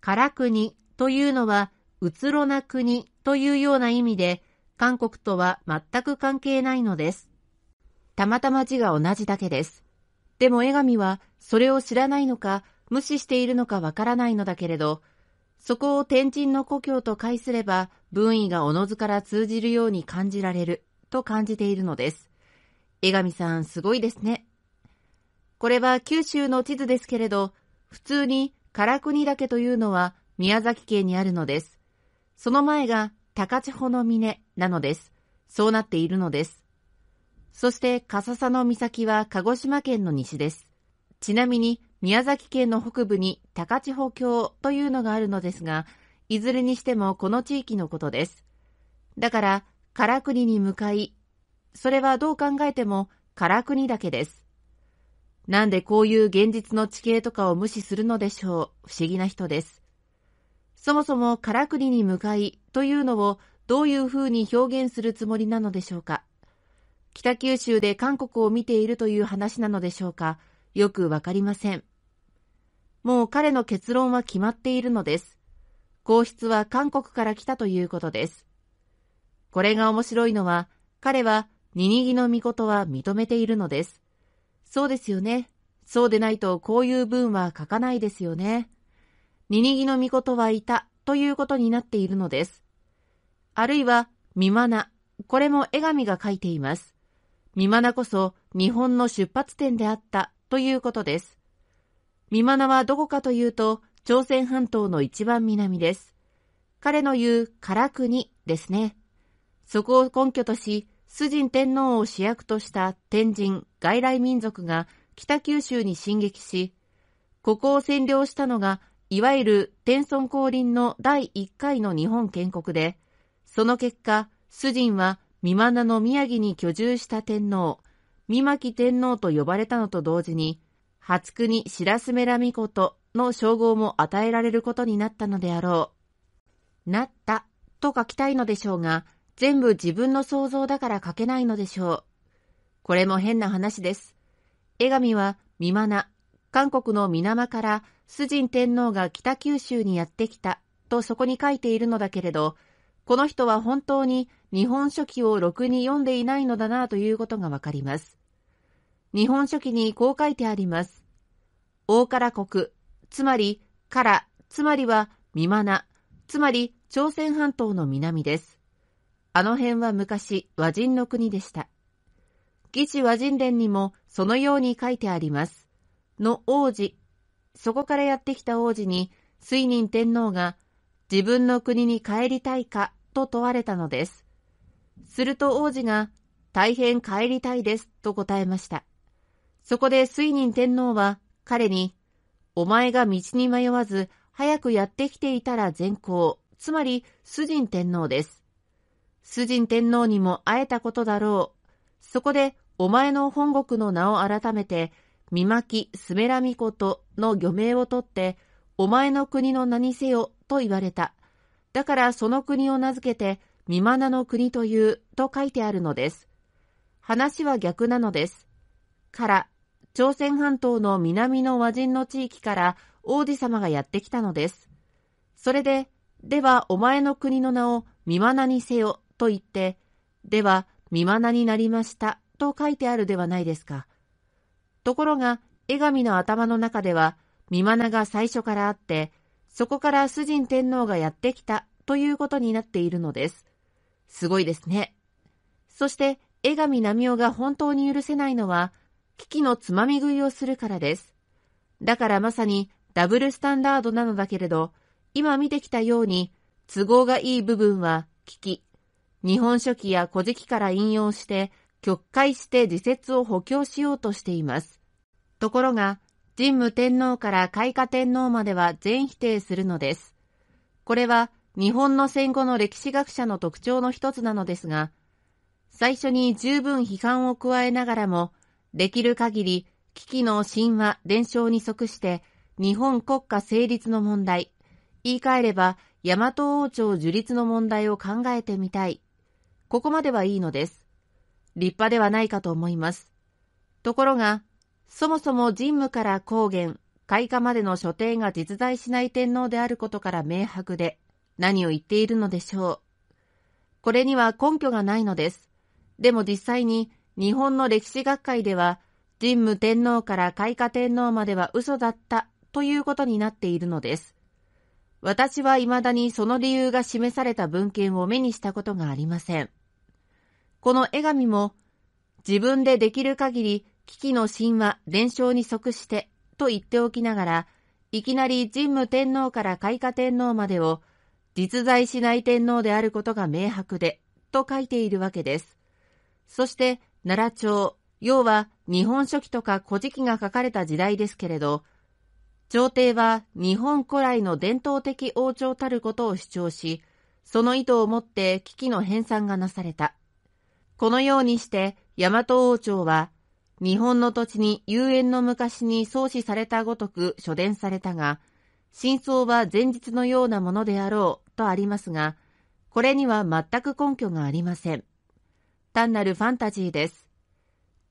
唐国というのは、うつろな国というような意味で、韓国とは全く関係ないのです。たまたま字が同じだけです。でも江上はそれを知らないのか、無視しているのかわからないのだけれど、そこを天神の故郷と解すれば、文意がおのずから通じるように感じられる、と感じているのです。江上さん、すごいですね。これは九州の地図ですけれど、普通に唐国岳というのは宮崎県にあるのです。その前が高千穂の峰なのです。そうなっているのです。そして笠佐の岬は鹿児島県の西です。ちなみに宮崎県の北部に高千穂峡というのがあるのですが、いずれにしてもこの地域のことです。だから、唐国に向かい、それはどう考えても唐国だけです。なんでこういう現実の地形とかを無視するのでしょう。不思議な人です。そもそもからくりに向かいというのをどういうふうに表現するつもりなのでしょうか。北九州で韓国を見ているという話なのでしょうか。よくわかりません。もう彼の結論は決まっているのです。皇室は韓国から来たということです。これが面白いのは、彼は、ニニギの御事は認めているのです。そうですよね。そうでないとこういう文は書かないですよね。ニニギの御事はいたということになっているのです。あるいは、ミマナ、これも絵神が書いています。ミマナこそ日本の出発点であったということです。ミマナはどこかというと、朝鮮半島の一番南です。彼の言う唐国ですね。そこを根拠とし、崇神天皇を主役とした天神外来民族が北九州に進撃し、ここを占領したのがいわゆる天孫降臨の第1回の日本建国で、その結果、主人は三間の宮城に居住した天皇、美巻天皇と呼ばれたのと同時に、初国白洲女神ことの称号も与えられることになったのであろう。なったと書きたいのでしょうが、全部自分の想像だから書けないのでしょう。これも変な話です。江上は、美マナ、韓国の水間から崇神天皇が北九州にやってきたとそこに書いているのだけれど、この人は本当に日本書紀をろくに読んでいないのだなということがわかります。日本書紀にこう書いてあります。大唐国、つまり唐、つまりはミマナ、つまり朝鮮半島の南です。あの辺は昔和人の国でした。義志和人伝にもそのように書いてあります。の王子そこからやってきた王子に、水仁天皇が自分の国に帰りたいかと問われたのです。すると王子が、大変帰りたいですと答えました。そこで水仁天皇は彼に、お前が道に迷わず早くやってきていたら善行、つまり主人天皇です。主人天皇にも会えたことだろう。そこでお前の本国の名を改めて見巻すべらみことの漁名を取って、お前の国の名にせよと言われた。だからその国を名付けて、見まなの国というと書いてあるのです。話は逆なのです。から、朝鮮半島の南の和人の地域から王子様がやってきたのです。それで、ではお前の国の名を見まなにせよと言って、では見まなになりましたと書いてあるではないですか。ところが、江上の頭の中では、見まなが最初からあって、そこから主人天皇がやってきたということになっているのです。すごいですね。そして、江上波夫が本当に許せないのは、危機のつまみ食いをするからです。だからまさにダブルスタンダードなのだけれど、今見てきたように、都合がいい部分は危機。日本書紀や古事記から引用して、曲解して自説を補強しようとしています。ところが、神武天皇から開化天皇までは全否定するのです。これは日本の戦後の歴史学者の特徴の一つなのですが、最初に十分批判を加えながらも、できる限り危機の神話、伝承に即して日本国家成立の問題、言い換えれば大和王朝樹立の問題を考えてみたい。ここまではいいのです。立派ではないかと思います。ところが、そもそも神武から高原、開花までの所定が実在しない天皇であることから明白で、何を言っているのでしょう。これには根拠がないのです。でも実際に日本の歴史学会では、神武天皇から開花天皇までは嘘だったということになっているのです。私は未だにその理由が示された文献を目にしたことがありません。この絵紙も、自分でできる限り危機の神話、伝承に即してと言っておきながら、いきなり神武天皇から開花天皇までを実在しない天皇であることが明白で、と書いているわけです。そして、奈良朝、要は日本書紀とか古事記が書かれた時代ですけれど、朝廷は日本古来の伝統的王朝たることを主張し、その意図をもって危機の編纂がなされた。このようにして、大和王朝は、日本の土地に遊園の昔に創始されたごとく書伝されたが、真相は前日のようなものであろうとありますが、これには全く根拠がありません。単なるファンタジーです。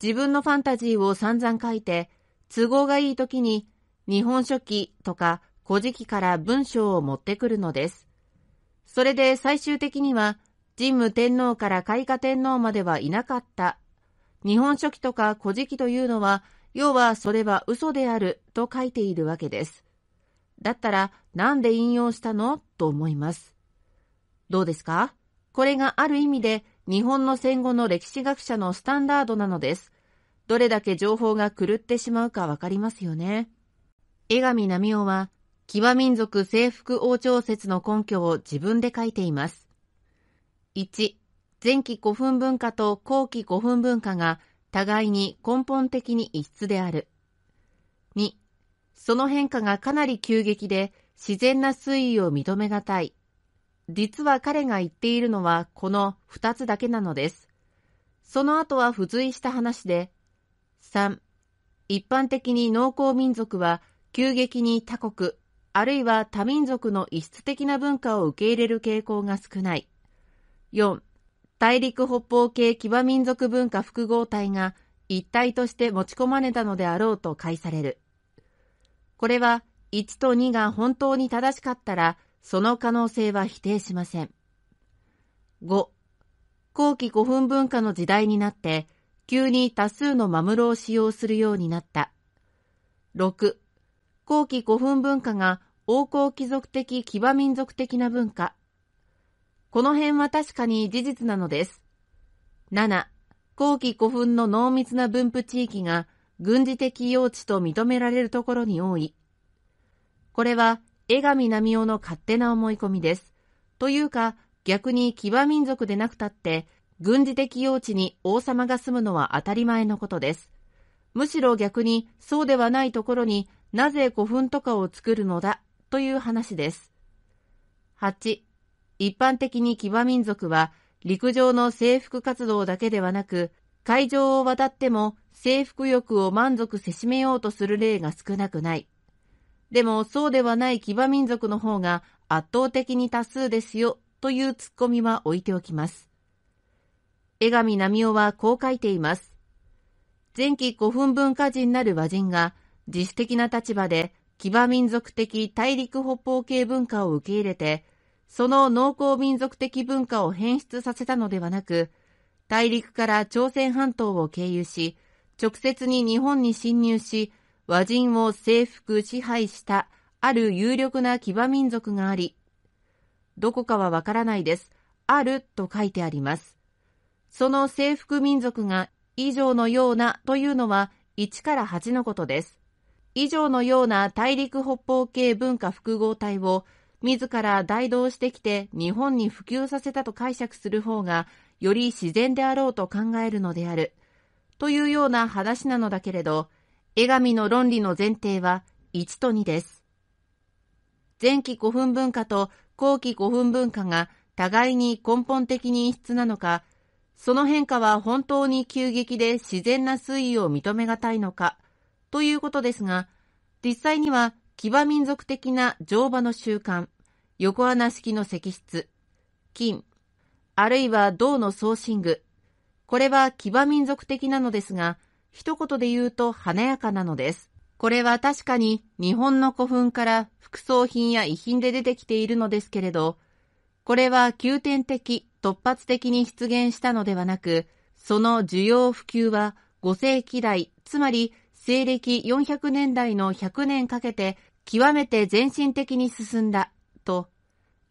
自分のファンタジーを散々書いて、都合がいい時に、日本書紀とか古事記から文章を持ってくるのです。それで最終的には、神武天皇から開化天皇まではいなかった。日本書紀とか古事記というのは、要はそれは嘘であると書いているわけです。だったらなんで引用したのと思います。どうですかこれがある意味で日本の戦後の歴史学者のスタンダードなのです。どれだけ情報が狂ってしまうかわかりますよね。江上奈美夫は、騎馬民族征服王朝説の根拠を自分で書いています。1、前期古墳文化と後期古墳文化が互いに根本的に異質である。2、その変化がかなり急激で自然な推移を認めがたい。実は彼が言っているのはこの2つだけなのです。その後は付随した話で、3、一般的に農耕民族は急激に他国、あるいは多民族の異質的な文化を受け入れる傾向が少ない。4大陸北方系騎馬民族文化複合体が一体として持ち込まれたのであろうと解される。これは1と2が本当に正しかったら、その可能性は否定しません。5後期古墳文化の時代になって、急に多数のマムロを使用するようになった。6後期古墳文化が王侯貴族的騎馬民族的な文化この辺は確かに事実なのです。7、後期古墳の濃密な分布地域が軍事的用地と認められるところに多い。これは江上波夫の勝手な思い込みです。というか、逆に騎馬民族でなくたって、軍事的用地に王様が住むのは当たり前のことです。むしろ逆にそうではないところになぜ古墳とかを作るのだという話です。8. 一般的に騎馬民族は陸上の征服活動だけではなく、海上を渡っても征服欲を満足せしめようとする例が少なくない。でもそうではない騎馬民族の方が圧倒的に多数ですよというツッコミは置いておきます。江上奈美夫はこう書いています。前期古墳文化人なる和人が自主的な立場で騎馬民族的大陸北方系文化を受け入れてその農耕民族的文化を変質させたのではなく、大陸から朝鮮半島を経由し、直接に日本に侵入し、和人を征服支配したある有力な騎馬民族があり、どこかはわからないです。あると書いてあります。その征服民族が以上のようなというのは1から8のことです。以上のような大陸北方系文化複合体を自ら代同してきて日本に普及させたと解釈する方がより自然であろうと考えるのである。というような話なのだけれど、江上の論理の前提は1と2です。前期古墳文化と後期古墳文化が互いに根本的に異質なのか、その変化は本当に急激で自然な推移を認めがたいのか、ということですが、実際には騎馬民族的な乗馬の習慣、横穴式の石室、金、あるいは銅の装身具。これは騎馬民族的なのですが、一言で言うと華やかなのです。これは確かに日本の古墳から副葬品や遺品で出てきているのですけれど、これは急転的、突発的に出現したのではなく、その需要普及は5世紀代、つまり西暦400年代の100年かけて極めて前進的に進んだと、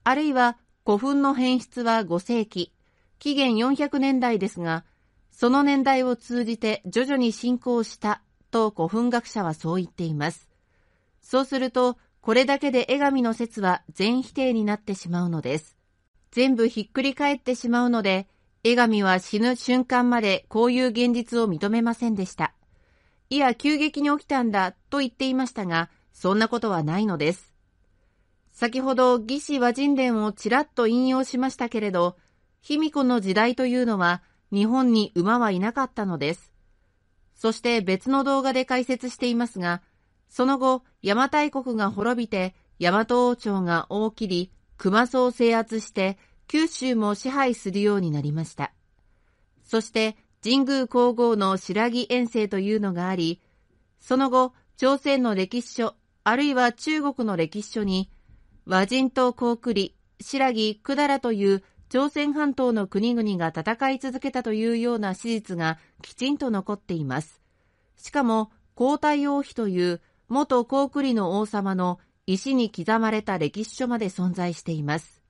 あるいは古墳の変質は5世紀、紀元400年代ですが、その年代を通じて徐々に進行したと古墳学者はそう言っています。そうすると、これだけで江上の説は全否定になってしまうのです。全部ひっくり返ってしまうので、江上は死ぬ瞬間までこういう現実を認めませんでした。いや、急激に起きたんだと言っていましたが、そんなことはないのです。先ほど魏志和人伝をちらっと引用しましたけれど、卑弥呼の時代というのは日本に馬はいなかったのです。そして別の動画で解説していますが、その後、邪馬台国が滅びて、大和王朝が大切り、熊荘を制圧して、九州も支配するようになりました。そして、神宮皇后の白木遠征というのがあり、その後、朝鮮の歴史書あるいは中国の歴史書に、和人と高句麗、白木、百済という朝鮮半島の国々が戦い続けたというような史実がきちんと残っています。しかも、皇太王妃という元高句麗の王様の石に刻まれた歴史書まで存在しています。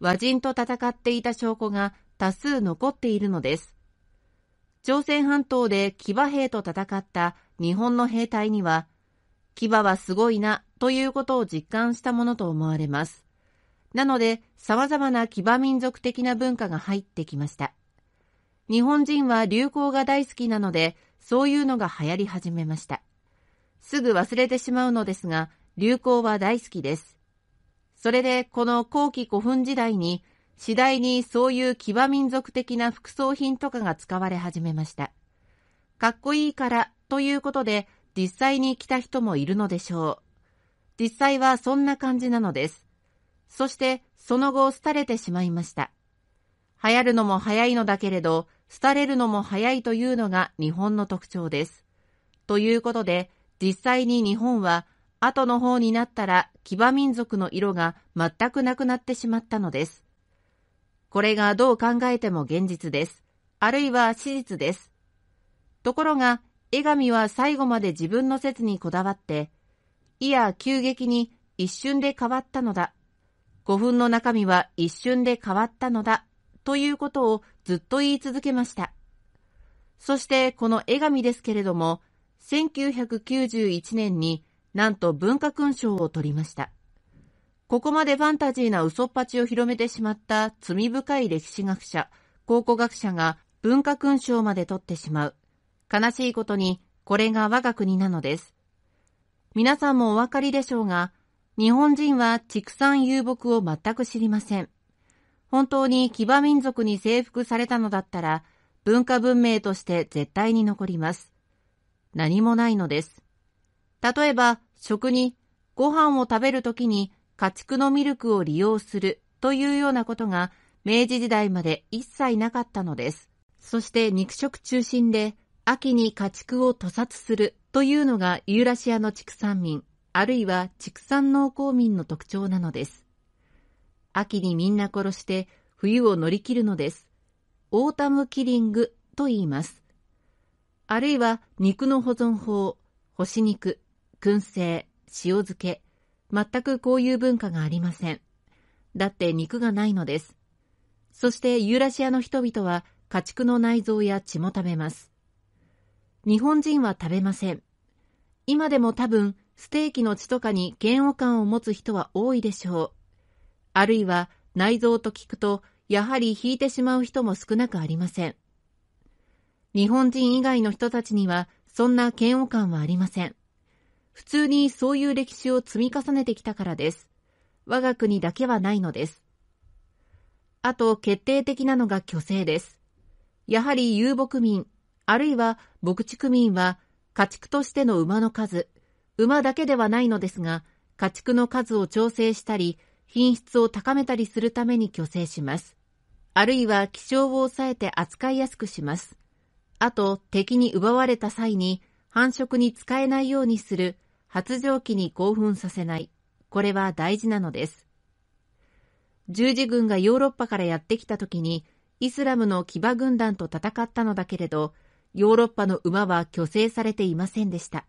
和人と戦っていた証拠が多数残っているのです。朝鮮半島で騎馬兵と戦った日本の兵隊には、牙はすごいなということを実感したものと思われます。なので、様々な騎馬民族的な文化が入ってきました。日本人は流行が大好きなので、そういうのが流行り始めました。すぐ忘れてしまうのですが、流行は大好きです。それで、この後期古墳時代に、次第にそういう騎馬民族的な服装品とかが使われ始めました。かっこいいからということで、実際に来た人もいるのでしょう。実際はそんな感じなのです。そしてその後廃れてしまいました。流行るのも早いのだけれど、廃れるのも早いというのが日本の特徴です。ということで、実際に日本は後の方になったら騎馬民族の色が全くなくなってしまったのです。これがどう考えても現実です。あるいは史実です。ところが、江上は最後まで自分の説にこだわって、いや急激に一瞬で変わったのだ。古墳の中身は一瞬で変わったのだ。ということをずっと言い続けました。そしてこの江上ですけれども、1991年になんと文化勲章を取りました。ここまでファンタジーな嘘っぱちを広めてしまった罪深い歴史学者、考古学者が文化勲章まで取ってしまう。悲しいことに、これが我が国なのです。皆さんもお分かりでしょうが、日本人は畜産遊牧を全く知りません。本当に騎馬民族に征服されたのだったら、文化文明として絶対に残ります。何もないのです。例えば、食に、ご飯を食べるときに家畜のミルクを利用するというようなことが、明治時代まで一切なかったのです。そして肉食中心で、秋に家畜を屠殺するというのがユーラシアの畜産民、あるいは畜産農耕民の特徴なのです。秋にみんな殺して冬を乗り切るのです。オータムキリングと言います。あるいは肉の保存法、干し肉、燻製、塩漬け、全くこういう文化がありません。だって肉がないのです。そしてユーラシアの人々は家畜の内臓や血も食べます。日本人は食べません。今でも多分、ステーキの血とかに嫌悪感を持つ人は多いでしょう。あるいは、内臓と聞くと、やはり引いてしまう人も少なくありません。日本人以外の人たちには、そんな嫌悪感はありません。普通にそういう歴史を積み重ねてきたからです。我が国だけはないのです。あと決定的なのが虚勢です。やはり遊牧民、あるいは牧畜民は家畜としての馬の数、馬だけではないのですが、家畜の数を調整したり、品質を高めたりするために虚勢します。あるいは気象を抑えて扱いやすくします。あと、敵に奪われた際に繁殖に使えないようにする、発情期に興奮させない。これは大事なのです。十字軍がヨーロッパからやってきた時に、イスラムの騎馬軍団と戦ったのだけれど、ヨーロッパの馬は虚勢されていませんでした。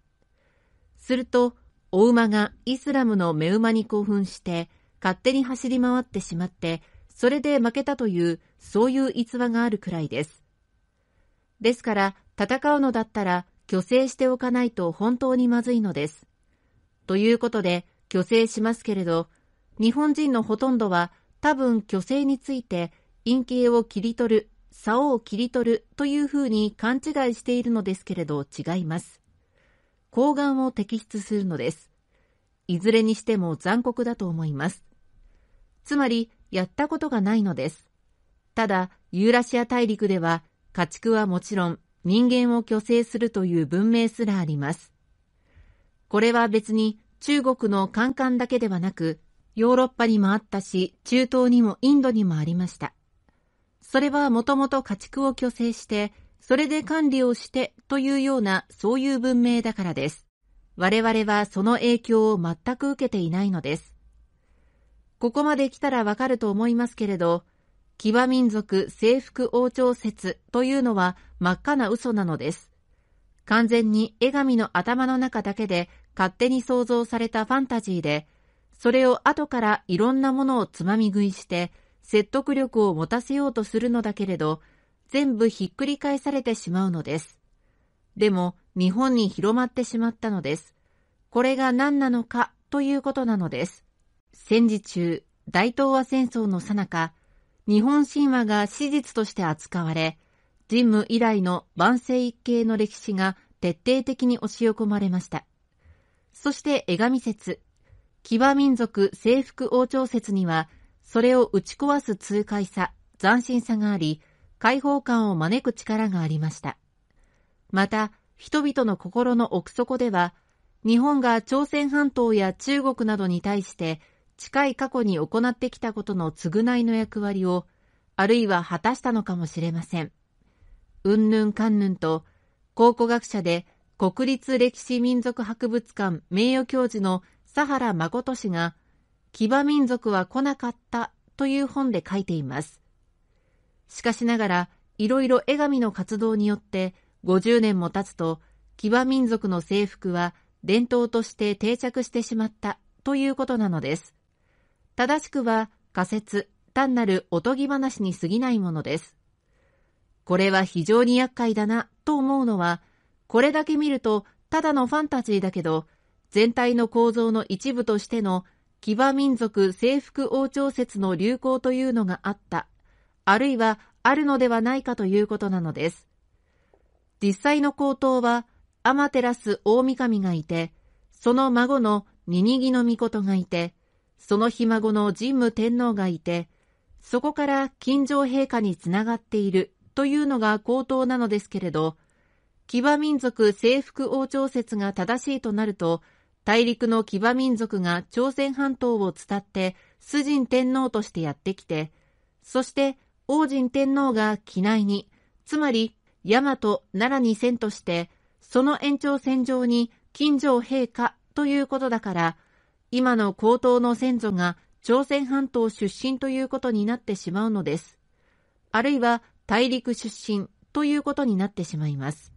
すると、お馬がイスラムの目馬に興奮して、勝手に走り回ってしまって、それで負けたという、そういう逸話があるくらいです。ですから、戦うのだったら、虚勢しておかないと本当にまずいのです。ということで、虚勢しますけれど、日本人のほとんどは、多分虚勢について、陰形を切り取る竿を切り取るというふうに勘違いしているのですけれど違います。睾丸を摘出するのです。いずれにしても残酷だと思います。つまり、やったことがないのです。ただ、ユーラシア大陸では、家畜はもちろん、人間を虚勢するという文明すらあります。これは別に、中国のカンカンだけではなく、ヨーロッパにもあったし、中東にもインドにもありました。それはもともと家畜を虚勢して、それで管理をしてというようなそういう文明だからです。我々はその影響を全く受けていないのです。ここまで来たらわかると思いますけれど、騎馬民族征服王朝説というのは真っ赤な嘘なのです。完全に江上の頭の中だけで勝手に想像されたファンタジーで、それを後からいろんなものをつまみ食いして、説得力を持たせようとするのだけれど、全部ひっくり返されてしまうのです。でも、日本に広まってしまったのです。これが何なのかということなのです。戦時中、大東亜戦争の最中、日本神話が史実として扱われ、神武以来の万世一系の歴史が徹底的に押し込まれました。そして、江上説、騎馬民族征服王朝説には、それを打ち壊す痛快さ、斬新さがあり、解放感を招く力がありました。また、人々の心の奥底では、日本が朝鮮半島や中国などに対して近い過去に行ってきたことの償いの役割を、あるいは果たしたのかもしれません。うんぬんかんぬんと、考古学者で国立歴史民族博物館名誉教授の佐原誠氏が、騎馬民族は来なかったという本で書いています。しかしながら、いろいろ江上の活動によって50年も経つと、騎馬民族の制服は伝統として定着してしまったということなのです。正しくは仮説、単なるおとぎ話に過ぎないものです。これは非常に厄介だなと思うのは、これだけ見るとただのファンタジーだけど、全体の構造の一部としての騎馬民族征服王朝説の流行というのがあった、あるいはあるのではないかということなのです。実際の皇統は、天照大神がいて、その孫のニニギの御事がいて、そのひ孫の神武天皇がいて、そこから金城陛下につながっているというのが皇統なのですけれど、騎馬民族征服王朝説が正しいとなると、大陸の騎馬民族が朝鮮半島を伝って崇神天皇としてやってきて、そして王神天皇が機内に、つまり大和奈良に遷として、その延長線上に金城陛下ということだから、今の高等の先祖が朝鮮半島出身ということになってしまうのです。あるいは大陸出身ということになってしまいます。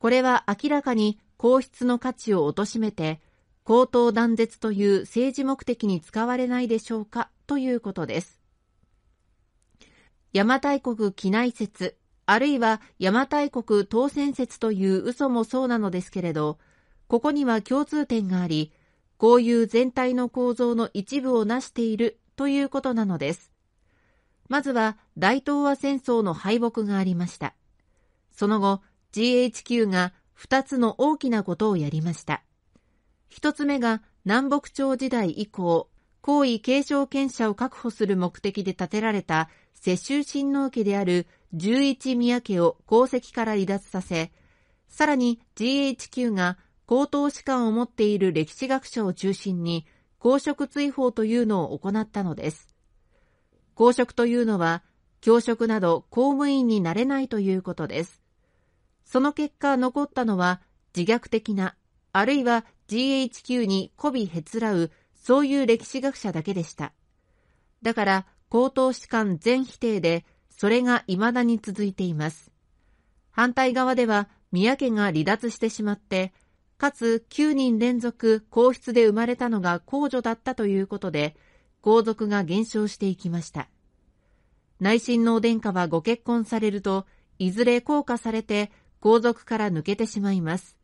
これは明らかに皇室の価値を貶めて、口頭断絶という政治目的に使われないでしょうかということです。邪馬台国機内説、あるいは邪馬台国当選説という嘘もそうなのですけれど、ここには共通点があり、こういう全体の構造の一部を成しているということなのです。まずは大東亜戦争の敗北がありました。その後、GHQ が二つの大きなことをやりました。一つ目が南北朝時代以降、皇位継承権者を確保する目的で建てられた世襲親王家である十一宮家を皇籍から離脱させ、さらに GHQ が高等士官を持っている歴史学者を中心に公職追放というのを行ったのです。公職というのは教職など公務員になれないということです。その結果残ったのは自虐的な、あるいは GHQ に媚びへつらう、そういう歴史学者だけでした。だから、高等士官全否定で、それが未だに続いています。反対側では、宮家が離脱してしまって、かつ9人連続皇室で生まれたのが皇女だったということで、皇族が減少していきました。内親王殿下はご結婚されると、いずれ降下されて皇族から抜けてしまいます。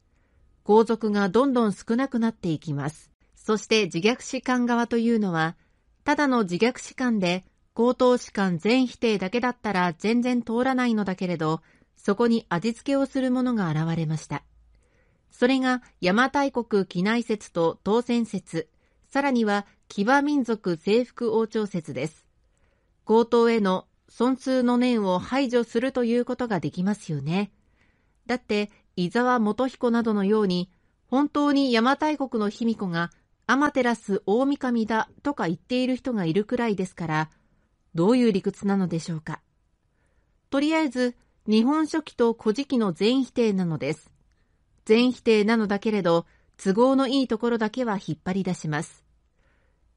皇族がどんどん少なくなっていきます。そして自虐士官側というのは、ただの自虐士官で、高等士官全否定だけだったら全然通らないのだけれど、そこに味付けをするものが現れました。それが邪馬台国機内説と当選説、さらには騎馬民族征服王朝説です。高等への損数の念を排除するということができますよね。だって伊沢元彦などのように本当に邪馬台国の卑弥呼が天照大神だとか言っている人がいるくらいですからどういう理屈なのでしょうかとりあえず日本書紀と古事記の全否定なのです全否定なのだけれど都合のいいところだけは引っ張り出します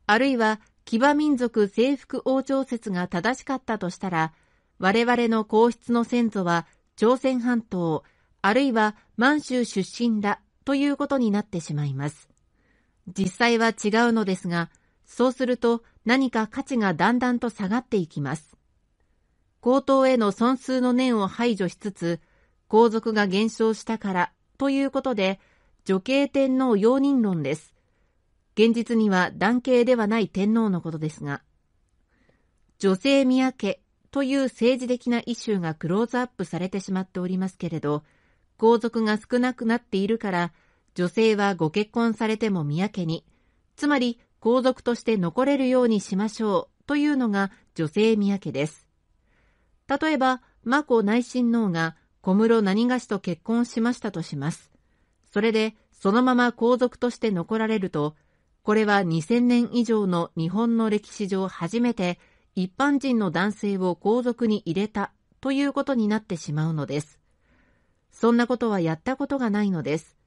あるいは騎馬民族征服王朝説が正しかったとしたら我々の皇室の先祖は朝鮮半島あるいは満州出身だということになってしまいます。実際は違うのですが、そうすると何か価値がだんだんと下がっていきます。高等への損数の念を排除しつつ、皇族が減少したからということで、女系天皇容認論です。現実には男系ではない天皇のことですが、女性宮家という政治的なイシューがクローズアップされてしまっておりますけれど、皇族が少なくなっているから、女性はご結婚されても宮家に、つまり皇族として残れるようにしましょうというのが女性宮家です。例えば、眞子内親王が小室何がしと結婚しましたとします。それで、そのまま皇族として残られると、これは2000年以上の日本の歴史上初めて一般人の男性を皇族に入れたということになってしまうのです。そんなことはやったことがないのです。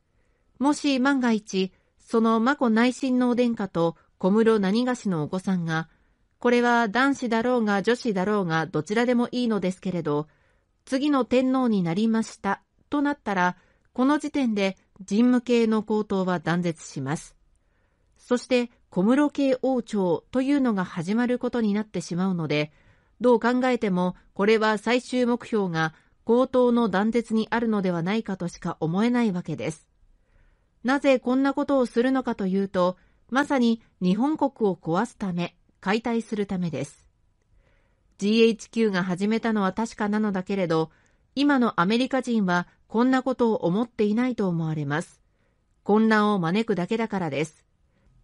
もし万が一、その眞子内親王殿下と小室何がしのお子さんが、これは男子だろうが女子だろうがどちらでもいいのですけれど、次の天皇になりましたとなったら、この時点で神武系の高等は断絶します。そして小室系王朝というのが始まることになってしまうので、どう考えてもこれは最終目標が強盗の断絶にあるのではないかとしか思えないわけです。なぜこんなことをするのかというと、まさに日本国を壊すため、解体するためです。GHQ が始めたのは確かなのだけれど、今のアメリカ人はこんなことを思っていないと思われます。混乱を招くだけだからです。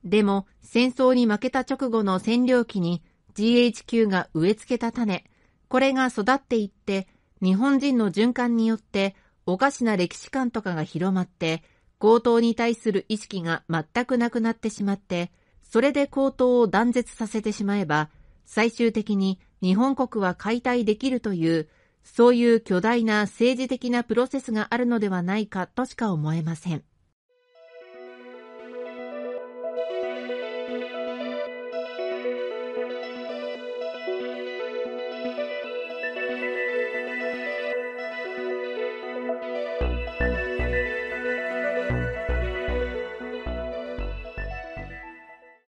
でも、戦争に負けた直後の占領期に GHQ が植え付けた種、これが育っていって日本人の循環によっておかしな歴史観とかが広まって、強盗に対する意識が全くなくなってしまって、それで強盗を断絶させてしまえば、最終的に日本国は解体できるという、そういう巨大な政治的なプロセスがあるのではないかとしか思えません。